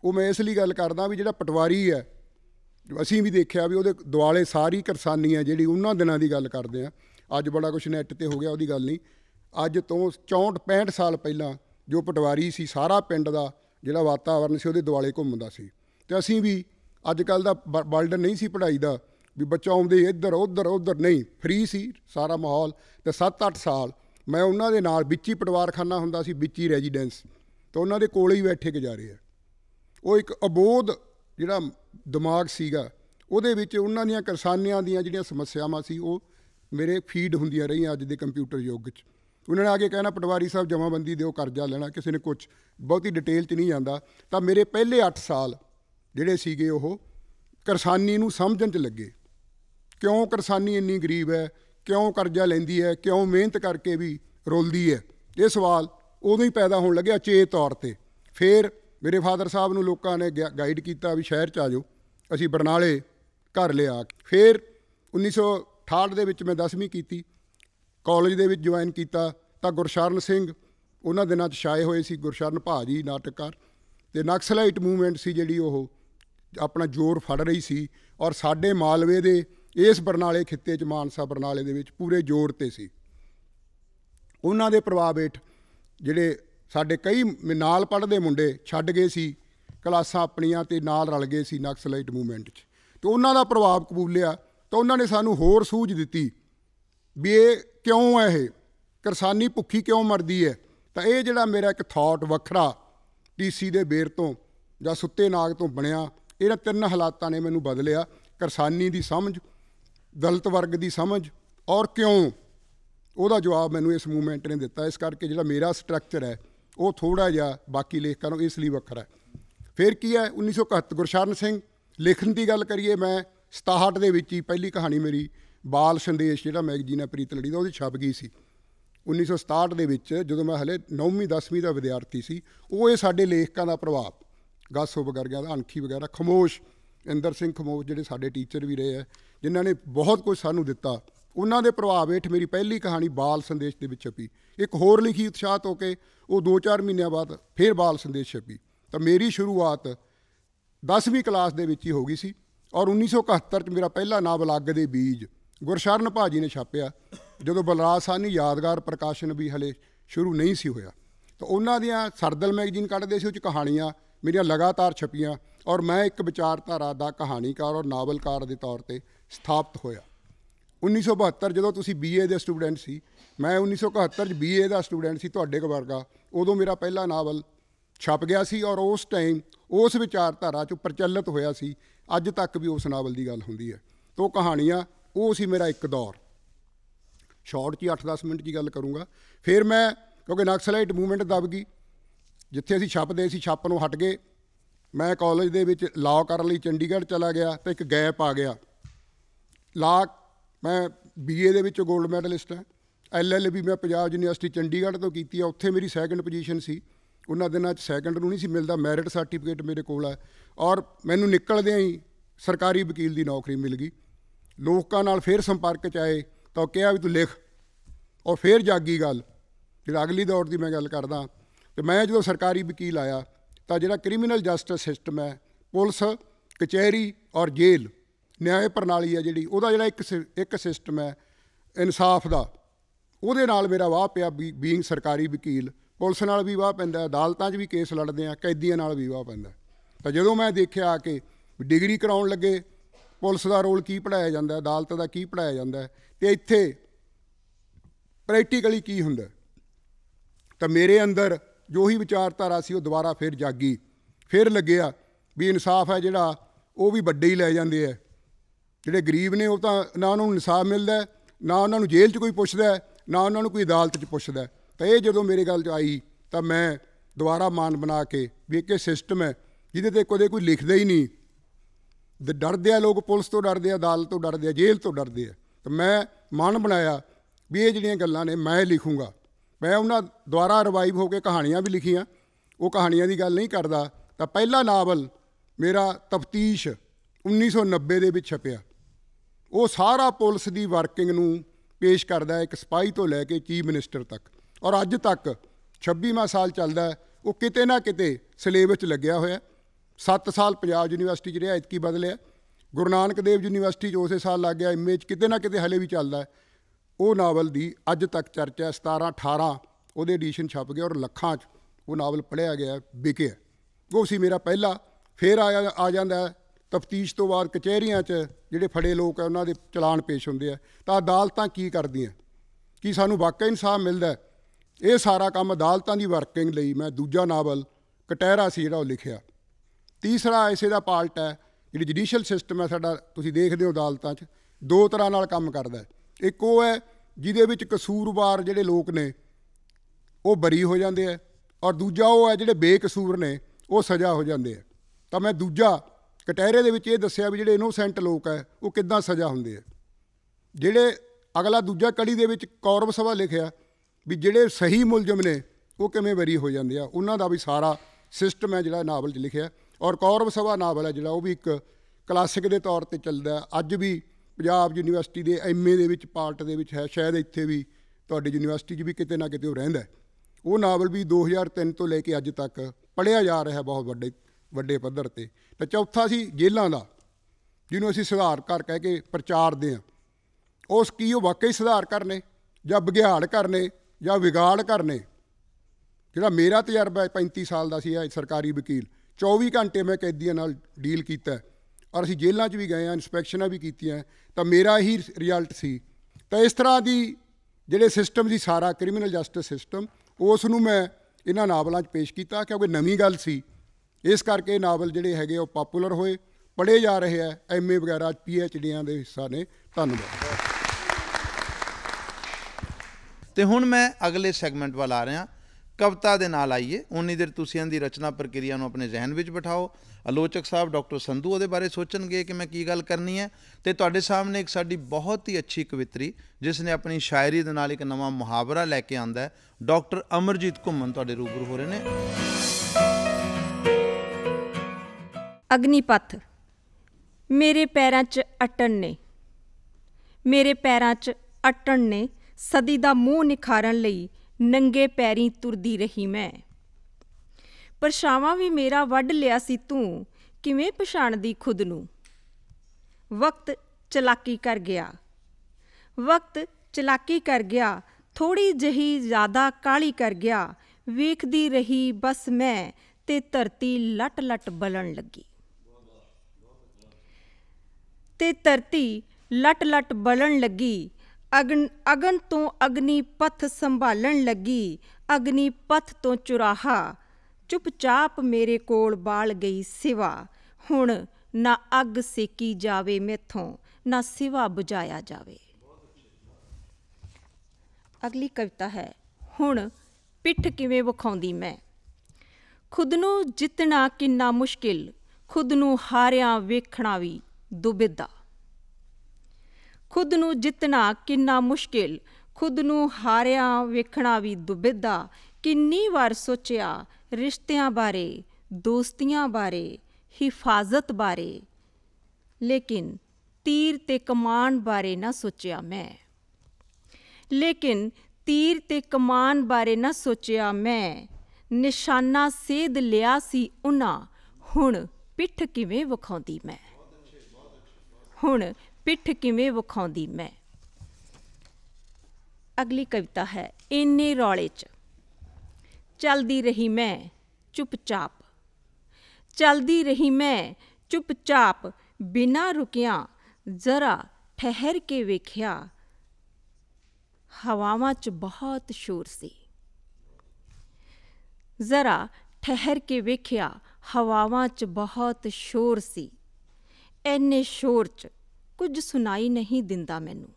Speaker 2: ਉਹ ਮੈਂ ਇਸ ਲਈ ਗੱਲ ਕਰਦਾ ਵੀ ਜਿਹੜਾ ਪਟਵਾਰੀ ਹੈ ਅਸੀਂ ਵੀ ਦੇਖਿਆ ਵੀ ਉਹਦੇ ਦੁਆਲੇ ਸਾਰੀ ਕਿਰਸਾਨੀਆਂ ਜਿਹੜੀ ਉਹਨਾਂ ਦਿਨਾਂ ਦੀ ਗੱਲ ਕਰਦੇ ਆ ਅੱਜ ਬੜਾ ਕੁਝ ਨੈੱਟ ਤੇ ਹੋ ਗਿਆ ਉਹਦੀ ਗੱਲ ਨਹੀਂ ਅੱਜ ਤੋਂ 64 65 ਸਾਲ ਪਹਿਲਾਂ ਜੋ ਪਟਵਾਰੀ ਸੀ ਸਾਰਾ ਪਿੰਡ ਦਾ ਜਿਹੜਾ ਵਾਤਾਵਰਨ ਸੀ ਉਹਦੇ ਦਿਵਾਲੇ ਘੁੰਮਦਾ ਸੀ ਤੇ ਅਸੀਂ ਵੀ ਅੱਜ ਕੱਲ ਦਾ ਵਰਲਡ ਨਹੀਂ ਸੀ ਪੜਾਈ ਦਾ ਵੀ ਬੱਚਾ ਆਉਂਦੇ ਇੱਧਰ ਉੱਧਰ ਉੱਧਰ ਨਹੀਂ ਫ੍ਰੀ ਸੀ ਸਾਰਾ ਮਾਹੌਲ ਤੇ 7-8 ਸਾਲ ਮੈਂ ਉਹਨਾਂ ਦੇ ਨਾਲ ਵਿੱਚੀ ਪਟਵਾਰਖਾਨਾ ਹੁੰਦਾ ਸੀ ਵਿੱਚੀ ਰੈਜ਼ੀਡੈਂਸ ਤੇ ਉਹਨਾਂ ਦੇ ਕੋਲੇ ਹੀ ਬੈਠੇ ਗੁਜ਼ਾਰੇ ਆ ਉਹ ਇੱਕ ਅਬੋਧ ਜਿਹੜਾ ਦਿਮਾਗ ਸੀਗਾ ਉਹਦੇ ਵਿੱਚ ਉਹਨਾਂ ਦੀਆਂ ਕਿਸਾਨੀਆਂ ਦੀਆਂ ਜਿਹੜੀਆਂ ਸਮੱਸਿਆਵਾਂ ਸੀ ਉਹ ਮੇਰੇ ਫੀਡ ਹੁੰਦੀਆਂ ਰਹੀਆਂ ਅੱਜ ਦੇ ਕੰਪਿਊਟਰ ਯੁੱਗ ਵਿੱਚ ਉਹਨਾਂ ਨੇ ਆਗੇ ਕਹਿਣਾ ਪਟਵਾਰੀ ਸਾਹਿਬ ਜਮਾਬੰਦੀ ਦਿਓ ਕਰਜ਼ਾ ਲੈਣਾ ਕਿਸੇ ਨੇ ਕੁਝ ਬਹੁਤੀ ਡਿਟੇਲ 'ਚ ਨਹੀਂ ਜਾਂਦਾ ਤਾਂ ਮੇਰੇ ਪਹਿਲੇ 8 ਸਾਲ ਜਿਹੜੇ ਸੀਗੇ ਉਹ ਕਿਸਾਨੀ ਨੂੰ ਸਮਝਣ 'ਚ ਲੱਗੇ ਕਿਉਂ ਕਿਸਾਨੀ ਇੰਨੀ ਗਰੀਬ ਹੈ ਕਿਉਂ ਕਰਜ਼ਾ ਲੈਂਦੀ ਹੈ ਕਿਉਂ ਮਿਹਨਤ ਕਰਕੇ ਵੀ ਰੋਲਦੀ ਹੈ ਇਹ ਸਵਾਲ ਉਦੋਂ ਹੀ ਪੈਦਾ ਹੋਣ ਲੱਗਿਆ ਅਚੇ ਤੌਰ ਤੇ ਫਿਰ ਮੇਰੇ ਫਾਦਰ ਸਾਹਿਬ ਨੂੰ ਲੋਕਾਂ ਨੇ ਗਾਈਡ ਕੀਤਾ ਵੀ ਸ਼ਹਿਰ 'ਚ ਆ ਜਾਓ ਅਸੀਂ ਬਰਨਾਲੇ ਘਰ ਲਿਆ ਫਿਰ 1968 ਦੇ ਵਿੱਚ ਮੈਂ 10ਵੀਂ ਕੀਤੀ ਕਾਲਜ ਦੇ ਵਿੱਚ ਜੁਆਇਨ ਕੀਤਾ ਤਾਂ ਗੁਰਸ਼ਰਨ ਸਿੰਘ ਉਹਨਾਂ ਦਿਨਾਂ 'ਚ ਛਾਏ ਹੋਏ ਸੀ ਗੁਰਸ਼ਰਨ ਭਾਜੀ ਨਾਟਕਕਾਰ ਤੇ ਨਕਸਲਾਈਟ ਮੂਵਮੈਂਟ ਸੀ ਜਿਹੜੀ ਉਹ ਆਪਣਾ ਜ਼ੋਰ ਫੜ ਰਹੀ ਸੀ ਔਰ ਸਾਡੇ ਮਾਲਵੇ ਦੇ ਇਸ ਬਰਨਾਲੇ ਖਿੱਤੇ 'ਚ ਮਾਨਸਾ ਬਰਨਾਲੇ ਦੇ ਵਿੱਚ ਪੂਰੇ ਜ਼ੋਰ ਤੇ ਸੀ ਉਹਨਾਂ ਦੇ ਪ੍ਰਭਾਵ ਹੇਠ ਜਿਹੜੇ ਸਾਡੇ ਕਈ ਨਾਲ ਪੜ੍ਹਦੇ ਮੁੰਡੇ ਛੱਡ ਗਏ ਸੀ ਕਲਾਸਾਂ ਆਪਣੀਆਂ ਤੇ ਨਾਲ ਰਲ ਗਏ ਸੀ ਨਕਸਲਾਈਟ ਮੂਵਮੈਂਟ 'ਚ ਤੇ ਉਹਨਾਂ ਦਾ ਪ੍ਰਭਾਵ ਕਬੂਲਿਆ ਤਾਂ ਉਹਨਾਂ ਨੇ ਸਾਨੂੰ ਹੋਰ ਸੂਝ ਦਿੱਤੀ ਵੀ ਇਹ ਕਿਉਂ ਹੈ ਇਹ ਕਿਸਾਨੀ ਭੁੱਖੀ ਕਿਉਂ ਮਰਦੀ ਹੈ ਤਾਂ ਇਹ ਜਿਹੜਾ ਮੇਰਾ ਇੱਕ ਥਾਟ ਵੱਖਰਾ ਟੀਸੀ ਦੇ ਬੇਰ ਤੋਂ ਜਾਂ ਸੁੱਤੇ ਨਾਗ ਤੋਂ ਬਣਿਆ ਇਹਨਾਂ ਤਿੰਨ ਹਾਲਾਤਾਂ ਨੇ ਮੈਨੂੰ ਬਦਲਿਆ ਕਿਸਾਨੀ ਦੀ ਸਮਝ ਦਲਿਤ ਵਰਗ ਦੀ ਸਮਝ ਔਰ ਕਿਉਂ ਉਹਦਾ ਜਵਾਬ ਮੈਨੂੰ ਇਸ ਮੂਵਮੈਂਟ ਨੇ ਦਿੱਤਾ ਇਸ ਕਰਕੇ ਜਿਹੜਾ ਮੇਰਾ ਸਟਰਕਚਰ ਹੈ ਉਹ ਥੋੜਾ ਜਿਹਾ ਬਾਕੀ ਲੇਖਕਾਂ ਨਾਲੋਂ ਇਸ ਲਈ ਵੱਖਰਾ ਹੈ ਫਿਰ ਕੀ ਹੈ 1971 ਗੁਰਸ਼ਰਨ ਸਿੰਘ ਲਿਖਣ ਦੀ ਗੱਲ ਕਰੀਏ ਮੈਂ 67 ਦੇ ਵਿੱਚ ਹੀ ਪਹਿਲੀ ਕਹਾਣੀ ਮੇਰੀ ਬਾਲ ਸੰਦੇਸ਼ ਜਿਹੜਾ ਮੈਗਜ਼ੀਨ ਹੈ ਪ੍ਰੀਤ ਲੜੀ ਦਾ ਉਹਦੀ ਛਪ ਗਈ ਸੀ 1967 ਦੇ ਵਿੱਚ ਜਦੋਂ ਮੈਂ ਹਲੇ 9ਵੀਂ 10ਵੀਂ ਦਾ ਵਿਦਿਆਰਥੀ ਸੀ ਉਹ ਇਹ ਸਾਡੇ ਲੇਖਕਾਂ ਦਾ ਪ੍ਰਭਾਵ ਗਾਸੋ ਵਗੈਰਾ ਦਾ ਅਣਖੀ ਵਗੈਰਾ ਖਮੋਸ਼ ਇੰਦਰ ਸਿੰਘ ਖਮੋਸ਼ ਜਿਹੜੇ ਸਾਡੇ ਟੀਚਰ ਵੀ ਰਹੇ ਆ ਜਿਨ੍ਹਾਂ ਨੇ ਬਹੁਤ ਕੁਝ ਸਾਨੂੰ ਦਿੱਤਾ ਉਹਨਾਂ ਦੇ ਪ੍ਰਭਾਵ ਹੇਠ ਮੇਰੀ ਪਹਿਲੀ ਕਹਾਣੀ ਬਾਲ ਸੰਦੇਸ਼ ਦੇ ਵਿੱਚ ਛਪੀ ਇੱਕ ਹੋਰ ਲਿਖੀ ਉਤਸ਼ਾਹਤ ਹੋ ਕੇ ਉਹ 2-4 ਮਹੀਨਿਆਂ ਬਾਅਦ ਫੇਰ ਬਾਲ ਸੰਦੇਸ਼ ਛਪੀ ਤਾਂ ਮੇਰੀ ਸ਼ੁਰੂਆਤ 10ਵੀਂ ਕਲਾਸ ਦੇ ਵਿੱਚ ਹੀ ਹੋ ਗਈ ਸੀ ਔਰ 1971 ਚ ਮੇਰਾ ਪਹਿਲਾ ਨਾਵਲ ਅੱਗ ਦੇ ਬੀਜ ਗੁਰਸ਼ਰਨ ਭਾਜੀ ਨੇ ਛਾਪਿਆ ਜਦੋਂ ਬਲਰਾਜ ਸਾਹਨੀ ਯਾਦਗਾਰ ਪ੍ਰਕਾਸ਼ਨ ਵੀ ਹਲੇ ਸ਼ੁਰੂ ਨਹੀਂ ਸੀ ਹੋਇਆ ਤਾਂ ਉਹਨਾਂ ਦੀਆਂ ਸਰਦਲ ਮੈਗਜ਼ੀਨ ਕੱਢਦੇ ਸੀ ਉਹ ਚ ਕਹਾਣੀਆਂ ਮੇਰੀਆਂ ਲਗਾਤਾਰ ਛਪੀਆਂ ਔਰ ਮੈਂ ਇੱਕ ਵਿਚਾਰਧਾਰਾ ਦਾ ਕਹਾਣੀਕਾਰ ਔਰ ਨਾਵਲਕਾਰ ਦੇ ਤੌਰ ਤੇ ਸਥਾਪਿਤ ਹੋਇਆ 1972 ਜਦੋਂ ਤੁਸੀਂ ਬੀਏ ਦੇ ਸਟੂਡੈਂਟ ਸੀ ਮੈਂ 1971 ਚ ਬੀਏ ਦਾ ਸਟੂਡੈਂਟ ਸੀ ਤੁਹਾਡੇ ਵਰਗਾ ਉਦੋਂ ਮੇਰਾ ਪਹਿਲਾ ਨਾਵਲ ਛਪ ਗਿਆ ਸੀ ਔਰ ਉਸ ਟਾਈਮ ਉਸ ਵਿਚਾਰਧਾਰਾ ਚ ਪ੍ਰਚਲਿਤ ਹੋਇਆ ਸੀ ਅੱਜ ਤੱਕ ਵੀ ਉਸ ਨਾਵਲ ਦੀ ਗੱਲ ਹੁੰਦੀ ਹੈ ਤੋਂ ਕਹਾਣੀਆਂ ਉਹ ਸੀ ਮੇਰਾ ਇੱਕ ਦੌਰ ਸ਼ਾਰਟ 'ਚ 8-10 ਮਿੰਟ ਦੀ ਗੱਲ ਕਰੂੰਗਾ ਫਿਰ ਮੈਂ ਕਿਉਂਕਿ ਨਕਸਲਾਈਟ ਮੂਵਮੈਂਟ ਦਬ ਗਈ ਜਿੱਥੇ ਅਸੀਂ ਛਾਪਦੇ ਸੀ ਛੱਪ ਨੂੰ ਹਟ ਗਏ ਮੈਂ ਕਾਲਜ ਦੇ ਵਿੱਚ ਲਾਅ ਕਰਨ ਲਈ ਚੰਡੀਗੜ੍ਹ ਚਲਾ ਗਿਆ ਤੇ ਇੱਕ ਗੈਪ ਆ ਗਿਆ ਲਾਅ ਮੈਂ ਬੀਏ ਦੇ ਵਿੱਚ 골ਡ ਮੈਡਲਿਸਟ ਹਾਂ ਐਲਐਲਬੀ ਮੈਂ ਪੰਜਾਬ ਯੂਨੀਵਰਸਿਟੀ ਚੰਡੀਗੜ੍ਹ ਤੋਂ ਕੀਤੀ ਆ ਉੱਥੇ ਮੇਰੀ ਸੈਕੰਡ ਪੋਜੀਸ਼ਨ ਸੀ ਉਹਨਾਂ ਦਿਨਾਂ 'ਚ ਸੈਕੰਡ ਨੂੰ ਨਹੀਂ ਸੀ ਮਿਲਦਾ ਮੈਰਿਟ ਸਰਟੀਫਿਕੇਟ ਮੇਰੇ ਕੋਲ ਆ ਔਰ ਮੈਨੂੰ ਨਿਕਲਦਿਆਂ ਹੀ ਸਰਕਾਰੀ ਵਕੀਲ ਦੀ ਨੌਕਰੀ ਮਿਲ ਗਈ ਲੋਕਾਂ ਨਾਲ ਫੇਰ ਸੰਪਰਕ ਚ ਆਏ ਤਾਂ ਕਿਹਾ ਵੀ ਤੂੰ ਲਿਖ ਔਰ ਫੇਰ ਜਾਗੀ ਗੱਲ ਫਿਰ ਅਗਲੀ ਦੌਰ ਦੀ ਮੈਂ ਗੱਲ ਕਰਦਾ ਤੇ ਮੈਂ ਜਦੋਂ ਸਰਕਾਰੀ ਵਕੀਲ ਆਇਆ ਤਾਂ ਜਿਹੜਾ ਕ੍ਰਿਮੀਨਲ ਜਸਟਿਸ ਸਿਸਟਮ ਹੈ ਪੁਲਿਸ ਕਚਹਿਰੀ ਔਰ ਜੇਲ੍ਹ ਨਿਆਂ ਪ੍ਰਣਾਲੀ ਹੈ ਜਿਹੜੀ ਉਹਦਾ ਜਿਹੜਾ ਇੱਕ ਇੱਕ ਸਿਸਟਮ ਹੈ ਇਨਸਾਫ ਦਾ ਉਹਦੇ ਨਾਲ ਮੇਰਾ ਵਾਹ ਪਿਆ ਬੀਇੰਗ ਸਰਕਾਰੀ ਵਕੀਲ ਪੁਲਿਸ ਨਾਲ ਵੀ ਵਾਹ ਪੈਂਦਾ ਅਦਾਲਤਾਂ 'ਚ ਵੀ ਕੇਸ ਲੜਦੇ ਆ ਕੈਦੀਆਂ ਨਾਲ ਵੀ ਵਾਹ ਪੈਂਦਾ ਤਾਂ ਜਦੋਂ ਮੈਂ ਦੇਖਿਆ ਕਿ ਡਿਗਰੀ ਕਰਾਉਣ ਲੱਗੇ ਪੁਲਿਸ ਦਾ ਰੋਲ ਕੀ ਪੜਾਇਆ ਜਾਂਦਾ ਹੈ ਅਦਾਲਤ ਦਾ ਕੀ ਪੜਾਇਆ ਜਾਂਦਾ ਹੈ ਤੇ ਇੱਥੇ ਪ੍ਰੈਕਟੀਕਲੀ ਕੀ ਹੁੰਦਾ ਤਾਂ ਮੇਰੇ ਅੰਦਰ ਜੋ ਹੀ ਵਿਚਾਰਧਾਰਾ ਸੀ ਉਹ ਦੁਬਾਰਾ ਫਿਰ ਜਾਗੀ ਫਿਰ ਲੱਗਿਆ ਵੀ ਇਨਸਾਫ ਹੈ ਜਿਹੜਾ ਉਹ ਵੀ ਵੱਡੇ ਹੀ ਲੈ ਜਾਂਦੇ ਆ ਜਿਹੜੇ ਗਰੀਬ ਨੇ ਉਹ ਤਾਂ ਨਾ ਉਹਨਾਂ ਨੂੰ ਇਨਸਾਫ ਮਿਲਦਾ ਨਾ ਉਹਨਾਂ ਨੂੰ ਜੇਲ੍ਹ 'ਚ ਕੋਈ ਪੁੱਛਦਾ ਨਾ ਉਹਨਾਂ ਨੂੰ ਕੋਈ ਅਦਾਲਤ 'ਚ ਪੁੱਛਦਾ ਤਾਂ ਇਹ ਜਦੋਂ ਮੇਰੇ ਗੱਲ 'ਚ ਆਈ ਤਾਂ ਮੈਂ ਦੁਬਾਰਾ ਮਾਨ ਬਣਾ ਕੇ ਵੀ ਇੱਕ ਸਿਸਟਮ ਹੈ ਜਿਹਦੇ ਤੇ ਕੋਈ ਲਿਖਦਾ ਹੀ ਨਹੀਂ ਦੇ ਡਰਦੇ ਆ ਲੋਕ ਪੁਲਿਸ ਤੋਂ ਡਰਦੇ ਆ ਅਦਾਲਤ ਤੋਂ ਡਰਦੇ ਆ ਜੇਲ੍ਹ ਤੋਂ ਡਰਦੇ ਆ ਤੇ ਮੈਂ ਮਨ ਬਣਾਇਆ ਵੀ ਇਹ ਜਿਹੜੀਆਂ ਗੱਲਾਂ ਨੇ ਮੈਂ ਲਿਖੂੰਗਾ ਮੈਂ ਉਹਨਾਂ ਦੁਆਰਾ ਰਿਵਾਈਵ ਹੋ ਕੇ ਕਹਾਣੀਆਂ ਵੀ ਲਿਖੀਆਂ ਉਹ ਕਹਾਣੀਆਂ ਦੀ ਗੱਲ ਨਹੀਂ ਕਰਦਾ ਤਾਂ ਪਹਿਲਾ ਨਾਵਲ ਮੇਰਾ ਤਫਤੀਸ਼ 1990 ਦੇ ਵਿੱਚ ਛਪਿਆ ਉਹ ਸਾਰਾ ਪੁਲਿਸ ਦੀ ਵਰਕਿੰਗ ਨੂੰ ਪੇਸ਼ ਕਰਦਾ ਇੱਕ ਸਿਪਾਹੀ ਤੋਂ ਲੈ ਕੇ ਚੀਫ ਮਿਨਿਸਟਰ ਤੱਕ ਔਰ ਅੱਜ ਤੱਕ 26ਵਾਂ ਸਾਲ ਚੱਲਦਾ ਉਹ ਕਿਤੇ ਨਾ ਕਿਤੇ ਵਿੱਚ ਲੱਗਿਆ ਹੋਇਆ 7 ਸਾਲ ਪੰਜਾਬ ਯੂਨੀਵਰਸਿਟੀ 'ਚ ਰਿਹਾ ਇਤਕੀ ਬਦਲੇ ਗੁਰੂ ਨਾਨਕ ਦੇਵ ਯੂਨੀਵਰਸਿਟੀ 'ਚ ਉਸੇ ਸਾਲ ਲੱਗ ਗਿਆ ਇਮੇਜ ਕਿਤੇ ਨਾ ਕਿਤੇ ਹਲੇ ਵੀ ਚੱਲਦਾ ਉਹ ਨਾਵਲ ਦੀ ਅੱਜ ਤੱਕ ਚਰਚਾ 17 18 ਉਹਦੇ ਐਡੀਸ਼ਨ ਛਪ ਗਿਆ ਔਰ ਲੱਖਾਂ 'ਚ ਉਹ ਨਾਵਲ ਪੜਿਆ ਗਿਆ ਵਿਕਿਆ ਉਹ ਸੀ ਮੇਰਾ ਪਹਿਲਾ ਫੇਰ ਆਇਆ ਆ ਜਾਂਦਾ ਤਫਤੀਸ਼ ਤੋਂ ਬਾਅਦ ਕਚਹਿਰੀਆਂ 'ਚ ਜਿਹੜੇ ਫੜੇ ਲੋਕ ਆ ਉਹਨਾਂ ਦੇ ਚਲਾਨ ਪੇਸ਼ ਹੁੰਦੇ ਆ ਤਾਂ ਅਦਾਲਤਾਂ ਕੀ ਕਰਦੀਆਂ ਕੀ ਸਾਨੂੰ ਵਾਕਿਆ ਇਨਸਾਫ ਮਿਲਦਾ ਇਹ ਸਾਰਾ ਕੰਮ ਅਦਾਲਤਾਂ ਦੀ ਵਰਕਿੰਗ ਲਈ ਮੈਂ ਦੂਜਾ ਨਾਵਲ ਕਟਹਿਰਾ ਸੀ ਜਿਹੜਾ ਉਹ ਲਿਖਿਆ ਤੀਸਰਾ ਇਸੇ ਦਾ ਪਾਰਟ ਹੈ ਜਿਹੜੀ ਜੁਡੀਸ਼ੀਅਲ ਸਿਸਟਮ ਹੈ ਸਾਡਾ ਤੁਸੀਂ ਦੇਖਦੇ ਹੋ ਅਦਾਲਤਾਂ 'ਚ ਦੋ ਤਰ੍ਹਾਂ ਨਾਲ ਕੰਮ ਕਰਦਾ ਇੱਕ ਉਹ ਹੈ ਜਿਹਦੇ ਵਿੱਚ ਕਸੂਰਵਾਰ ਜਿਹੜੇ ਲੋਕ ਨੇ ਉਹ ਬਰੀ ਹੋ ਜਾਂਦੇ ਆ ਔਰ ਦੂਜਾ ਉਹ ਹੈ ਜਿਹੜੇ ਬੇਕਸੂਰ ਨੇ ਉਹ ਸਜ਼ਾ ਹੋ ਜਾਂਦੇ ਆ ਤਾਂ ਮੈਂ ਦੂਜਾ ਕਟਹਿਰੇ ਦੇ ਵਿੱਚ ਇਹ ਦੱਸਿਆ ਵੀ ਜਿਹੜੇ ਇਨੋਸੈਂਟ ਲੋਕ ਹੈ ਉਹ ਕਿੱਦਾਂ ਸਜ਼ਾ ਹੁੰਦੇ ਆ ਜਿਹੜੇ ਅਗਲਾ ਦੂਜਾ ਕੜੀ ਦੇ ਵਿੱਚ ਕੌਰਮ ਸਭਾ ਲਿਖਿਆ ਵੀ ਜਿਹੜੇ ਸਹੀ ਮੁਲਜ਼ਮ ਨੇ ਉਹ ਕਿਵੇਂ ਬਰੀ ਹੋ ਜਾਂਦੇ ਆ ਉਹਨਾਂ ਦਾ ਵੀ ਸਾਰਾ ਸਿਸਟਮ ਹੈ ਜਿਹੜਾ ਨਾਵਲ 'ਚ ਲਿਖਿਆ ਔਰ ਕੌਰਵ ਸਭਾ ਨਾਵਲ ਹੈ ਜਿਹੜਾ ਉਹ ਵੀ ਇੱਕ ਕਲਾਸਿਕ ਦੇ ਤੌਰ ਤੇ ਚੱਲਦਾ ਅੱਜ ਵੀ ਪੰਜਾਬ ਯੂਨੀਵਰਸਿਟੀ ਦੇ ਐਮਏ ਦੇ ਵਿੱਚ ਪਾਰਟ ਦੇ ਵਿੱਚ ਹੈ ਸ਼ਾਇਦ ਇੱਥੇ ਵੀ ਤੁਹਾਡੀ ਯੂਨੀਵਰਸਿਟੀ 'ਚ ਵੀ ਕਿਤੇ ਨਾ ਕਿਤੇ ਉਹ ਰਹਿੰਦਾ ਉਹ ਨਾਵਲ ਵੀ 2003 ਤੋਂ ਲੈ ਕੇ ਅੱਜ ਤੱਕ ਪੜਿਆ ਜਾ ਰਿਹਾ ਬਹੁਤ ਵੱਡੇ ਵੱਡੇ ਪੱਧਰ ਤੇ ਤੇ ਚੌਥਾ ਸੀ ਜੇਲਾਂ ਦਾ ਜਿਹਨੂੰ ਅਸੀਂ ਸੁਧਾਰ ਕਰ ਕਹਿ ਕੇ ਪ੍ਰਚਾਰਦੇ ਆ ਉਸ ਕੀ ਉਹ ਵਾਕਈ ਸੁਧਾਰ ਕਰਨੇ ਜਾਂ ਵਿਗਿਆੜ ਕਰਨੇ ਜਾਂ ਵਿਗਾੜ ਕਰਨੇ ਜਿਹੜਾ ਮੇਰਾ ਤਜਰਬਾ 35 ਸਾਲ ਦਾ ਸੀ ਇਹ ਸਰਕਾਰੀ ਵਕੀਲ 24 ਘੰਟੇ ਮੈਂ ਕੈਦੀਆਂ ਨਾਲ ਡੀਲ ਕੀਤਾ ਔਰ ਅਸੀਂ ਜੇਲ੍ਹਾਂ 'ਚ ਵੀ ਗਏ ਆ ਇਨਸਪੈਕਸ਼ਨਾਂ ਵੀ ਕੀਤੀਆਂ ਤਾਂ ਮੇਰਾ ਹੀ ਰਿਜ਼ਲਟ ਸੀ ਤਾਂ ਇਸ ਤਰ੍ਹਾਂ ਦੀ ਜਿਹੜੇ ਸਿਸਟਮ ਦੀ ਸਾਰਾ ਕ੍ਰਿਮੀਨਲ ਜਸਟਿਸ ਸਿਸਟਮ ਉਸ ਨੂੰ ਮੈਂ ਇਹਨਾਂ ਨਾਵਲਾਂ 'ਚ ਪੇਸ਼ ਕੀਤਾ ਕਿਉਂਕਿ ਨਵੀਂ ਗੱਲ ਸੀ ਇਸ ਕਰਕੇ ਨਾਵਲ ਜਿਹੜੇ ਹੈਗੇ ਉਹ ਪਪੂਲਰ ਹੋਏ ਪੜੇ ਜਾ ਰਹੇ ਆ ਐਮਏ ਵਗੈਰਾ ਪੀ ਐਚ ਦੇ ਹਿੱਸਾ ਨੇ ਧੰਨਵਾਦ ਤੇ ਹੁਣ ਮੈਂ ਅਗਲੇ ਸੈਗਮੈਂਟ ਵੱਲ ਆ ਰਿਹਾ ਹਾਂ
Speaker 1: ਕਵਤਾ ਦੇ ਨਾਲ ਆਈਏ ਉਨੀ ਦੇਰ ਤੁਸੀਂ ਇਹਦੀ ਰਚਨਾ ਪ੍ਰਕਿਰਿਆ ਨੂੰ ਆਪਣੇ ਜ਼ਿਹਨ ਵਿੱਚ ਬਿਠਾਓ ਆਲੋਚਕ ਸਾਹਿਬ ਡਾਕਟਰ ਸੰਧੂ ਉਹਦੇ ਬਾਰੇ ਸੋਚਣਗੇ ਕਿ ਮੈਂ ਕੀ ਗੱਲ ਕਰਨੀ ਹੈ ਤੇ ਤੁਹਾਡੇ ਸਾਹਮਣੇ ਇੱਕ ਸਾਡੀ ਬਹੁਤ ਹੀ ਅੱਛੀ ਕਵਿਤਰੀ ਜਿਸ ਨੇ ਆਪਣੀ ਸ਼ਾਇਰੀ ਦੇ ਨਾਲ ਇੱਕ ਨਵਾਂ ਮੁਹਾਵਰਾ ਲੈ ਕੇ ਆਂਦਾ ਹੈ ਡਾਕਟਰ ਅਮਰਜੀਤ ਘੁੰਮਣ ਤੁਹਾਡੇ ਰੂਬਰੂ ਹੋ ਰਹੇ ਨੇ
Speaker 3: ਅਗਨੀਪਥ ਮੇਰੇ ਪੈਰਾਂ 'ਚ ਅਟਣ ਨੇ ਮੇਰੇ ਪੈਰਾਂ 'ਚ ਅਟਣ ਨੇ ਸਦੀ ਦਾ ਮੂੰਹ ਨਿਖਾਰਨ ਲਈ ਨੰਗੇ ਪੈਰੀ ਤੁਰਦੀ ਰਹੀ ਮੈਂ ਪਰਛਾਵਾਂ ਵੀ ਮੇਰਾ ਵੱਢ ਲਿਆ ਸੀ ਤੂੰ ਕਿਵੇਂ ਪਛਾਣਦੀ ਖੁਦ ਨੂੰ ਵਕਤ ਚਲਾਕੀ ਕਰ ਗਿਆ ਵਕਤ ਚਲਾਕੀ ਕਰ ਗਿਆ ਥੋੜੀ ਜਹੀ ਜ਼ਿਆਦਾ ਕਾਲੀ ਕਰ ਗਿਆ ਵੇਖਦੀ ਰਹੀ ਬਸ ਮੈਂ ਤੇ ਧਰਤੀ ਲਟ-ਲਟ ਬਲਣ ਲੱਗੀ ਤੇ ਧਰਤੀ ਲਟ-ਲਟ ਬਲਣ ਲੱਗੀ ਅਗਨ ਅਗਨ ਤੋਂ ਅਗਨੀ ਪਥ ਸੰਭਾਲਣ ਲੱਗੀ ਅਗਨੀ ਪਥ ਤੋਂ ਚੁਰਾਹਾ ਚੁਪਚਾਪ ਮੇਰੇ ਕੋਲ ਬਾਲ ਗਈ ਸਿਵਾ ਹੁਣ ਨਾ ਅੱਗ ਸੇਕੀ ਜਾਵੇ ਮੇਥੋਂ ਨਾ ਸਿਵਾ ਬੁਝਾਇਆ ਜਾਵੇ ਅਗਲੀ ਕਵਿਤਾ ਹੈ ਹੁਣ ਪਿੱਠ ਕਿਵੇਂ ਵਿਖਾਉਂਦੀ ਮੈਂ ਖੁਦ ਨੂੰ ਜਿੱਤਣਾ ਕਿੰਨਾ ਮੁਸ਼ਕਿਲ ਖੁਦ ਨੂੰ ਹਾਰਿਆਂ ਵੇਖਣਾ ਵੀ ਦੁਬਿਧਾ ਖੁਦ ਨੂੰ ਜਿੱਤਣਾ ਕਿੰਨਾ ਮੁਸ਼ਕਿਲ ਖੁਦ ਨੂੰ ਹਾਰਿਆ ਵੇਖਣਾ ਵੀ ਦੁਬਿੱਧਾ ਕਿੰਨੀ ਵਾਰ ਸੋਚਿਆ ਰਿਸ਼ਤਿਆਂ ਬਾਰੇ ਦੋਸਤੀਆਂ ਬਾਰੇ ਹਿਫਾਜ਼ਤ ਬਾਰੇ ਲੇਕਿਨ ਤੀਰ ਤੇ ਕਮਾਨ ਬਾਰੇ ਨਾ ਸੋਚਿਆ ਮੈਂ ਲੇਕਿਨ ਤੀਰ ਤੇ ਕਮਾਨ ਬਾਰੇ ਨਾ ਸੋਚਿਆ ਮੈਂ ਨਿਸ਼ਾਨਾ ਸੇਧ ਲਿਆ ਸੀ ਉਹਨਾਂ ਹੁਣ ਪਿੱਠ ਕਿਵੇਂ ਵਿਖਾਉਂਦੀ ਮੈਂ ਹੁਣ ਪਿੱਠ ਕਿਵੇਂ ਵਿਖਾਉਂਦੀ ਮੈਂ ਅਗਲੀ ਕਵਿਤਾ ਹੈ ਇੰਨੇ ਰੌਲੇ 'ਚ ਚਲਦੀ ਰਹੀ ਮੈਂ ਚੁੱਪਚਾਪ ਚਲਦੀ ਰਹੀ ਮੈਂ ਚੁੱਪਚਾਪ ਬਿਨਾ ਰੁਕਿਆ ਜ਼ਰਾ ਠਹਿਰ ਕੇ ਵੇਖਿਆ ਹਵਾਵਾਂ 'ਚ ਬਹੁਤ ਸ਼ੋਰ ਸੀ ਜ਼ਰਾ ਠਹਿਰ ਕੇ ਵੇਖਿਆ ਹਵਾਵਾਂ 'ਚ ਬਹੁਤ ਸ਼ੋਰ ਸੀ ਐਨੇ ਸ਼ੋਰ 'ਚ ਕੁਝ ਸੁਣਾਈ ਨਹੀਂ ਦਿੰਦਾ ਮੈਨੂੰ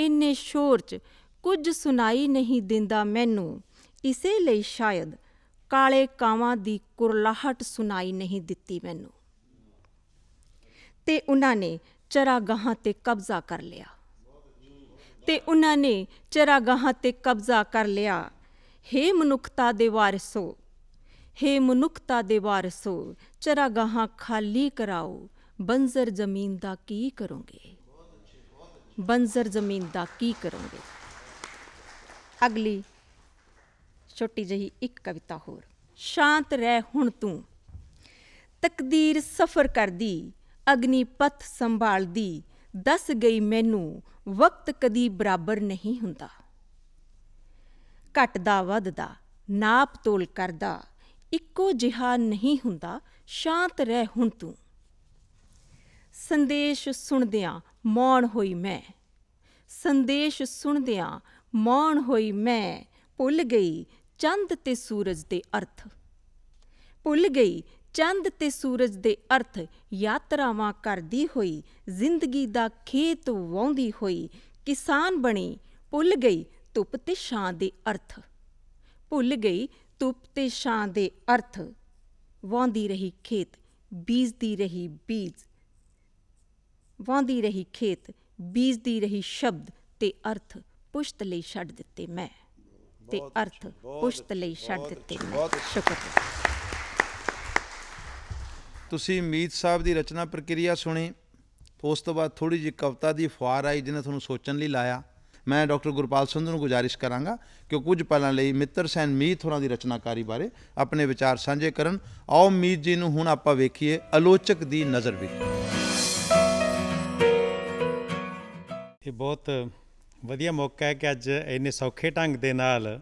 Speaker 3: ਇੰਨੇ ਸ਼ੋਰ 'ਚ ਕੁਝ ਸੁਣਾਈ ਨਹੀਂ ਦਿੰਦਾ ਮੈਨੂੰ ਇਸੇ ਲਈ ਸ਼ਾਇਦ ਕਾਲੇ ਕਾਵਾਂ ਦੀ ਕੁਰਲਾਹਟ ਸੁਣਾਈ ਨਹੀਂ ਦਿੱਤੀ ਮੈਨੂੰ ਤੇ ਉਹਨਾਂ ਨੇ ਚਰਾਗਾਹਾਂ ਤੇ ਕਬਜ਼ਾ ਕਰ ਲਿਆ ਤੇ ਉਹਨਾਂ ਨੇ ਚਰਾਗਾਹਾਂ ਤੇ ਕਬਜ਼ਾ ਕਰ ਲਿਆ हे ਮਨੁੱਖਤਾ ਦੇ ਵਾਰਿਸੋ हे ਮਨੁੱਖਤਾ ਦੇ ਵਾਰਿਸੋ ਚਰਾਗਾਹਾਂ ਖਾਲੀ ਕਰਾਓ ਬੰਜ਼ਰ ਜ਼ਮੀਨ ਦਾ ਕੀ ਕਰੋਗੇ ਬੰਜ਼ਰ ਜ਼ਮੀਨ ਦਾ ਕੀ ਕਰੋਗੇ ਅਗਲੀ ਛੋਟੀ ਜਹੀ ਇੱਕ ਕਵਿਤਾ ਹੋਰ ਸ਼ਾਂਤ ਰਹਿ ਹੁਣ ਤੂੰ ਤਕਦੀਰ ਸਫ਼ਰ ਕਰਦੀ ਅਗਨੀ ਪਥ ਸੰਭਾਲਦੀ ਦੱਸ ਗਈ ਮੈਨੂੰ ਵਕਤ ਕਦੀ ਬਰਾਬਰ ਨਹੀਂ ਹੁੰਦਾ ਘਟਦਾ ਵੱਧਦਾ ਨਾਪ ਤੋਲ ਕਰਦਾ ਇੱਕੋ ਜਿਹਾ ਨਹੀਂ ਹੁੰਦਾ ਸ਼ਾਂਤ ਰਹਿ ਹੁਣ ਤੂੰ ਸੰਦੇਸ਼ ਸੁਣਦਿਆਂ ਮੌਣ ਹੋਈ ਮੈਂ ਸੰਦੇਸ਼ ਸੁਣਦਿਆਂ ਮੌਣ ਹੋਈ ਮੈਂ ਭੁੱਲ ਗਈ ਚੰਦ ਤੇ ਸੂਰਜ ਦੇ ਅਰਥ ਭੁੱਲ ਗਈ ਚੰਦ ਤੇ ਸੂਰਜ ਦੇ ਅਰਥ ਯਾਤਰਾਵਾਂ ਕਰਦੀ ਹੋਈ ਜ਼ਿੰਦਗੀ ਦਾ ਖੇਤ ਵਾਉਂਦੀ ਹੋਈ ਕਿਸਾਨ ਬਣੀ ਭੁੱਲ ਗਈ ਧੁੱਪ ਤੇ ਛਾਂ ਦੇ ਅਰਥ ਭੁੱਲ ਗਈ ਧੁੱਪ ਤੇ ਛਾਂ ਦੇ ਅਰਥ ਵਾਉਂਦੀ ਰਹੀ ਖੇਤ ਬੀਜਦੀ ਰਹੀ ਬੀਜ ਵਾਂਦੀ ਰਹੀ ਖੇਤ ਬੀਜਦੀ ਰਹੀ ਸ਼ਬਦ ਤੇ ਅਰਥ ਪੁਸ਼ਤ ਲਈ ਛੱਡ ਦਿੱਤੇ ਮੈਂ ਤੇ ਅਰਥ ਪੁਸ਼ਤ ਲਈ ਛੱਡ ਦਿੱਤੇ ਮੈਂ ਸ਼ੁਕਰ
Speaker 1: ਤੁਸੀਂ ਮੀਤ ਸਾਹਿਬ ਦੀ ਰਚਨਾ ਪ੍ਰਕਿਰਿਆ ਸੁਣੀ ਉਸ ਤੋਂ ਬਾਅਦ ਥੋੜੀ ਜਿਹੀ ਕਵਿਤਾ ਦੀ ਫੁਆਰ ਆਈ ਜਿਹਨੇ ਤੁਹਾਨੂੰ ਸੋਚਣ ਲਈ ਲਾਇਆ ਮੈਂ ਡਾਕਟਰ ਗੁਰਪਾਲ ਸੰਧੂ ਨੂੰ ਗੁਜਾਰਿਸ਼ ਕਰਾਂਗਾ ਕਿ ਕੁਝ ਪਲਾਂ ਲਈ ਮਿੱਤਰ ਸੈਨ ਮੀਤ ਹੋਰਾਂ ਦੀ ਰਚਨਾਕਾਰੀ ਬਾਰੇ ਆਪਣੇ ਵਿਚਾਰ ਸਾਂਝੇ ਕਰਨ ਆਓ ਮੀਤ ਜੀ ਨੂੰ ਹੁਣ ਆਪਾਂ ਵੇਖੀਏ ਆਲੋਚਕ
Speaker 4: ਦੀ ਨਜ਼ਰ ਵਿੱਚ ਇਹ ਬਹੁਤ ਵਧੀਆ ਮੌਕਾ ਹੈ ਕਿ ਅੱਜ ਇੰਨੇ ਸੌਖੇ ਢੰਗ ਦੇ ਨਾਲ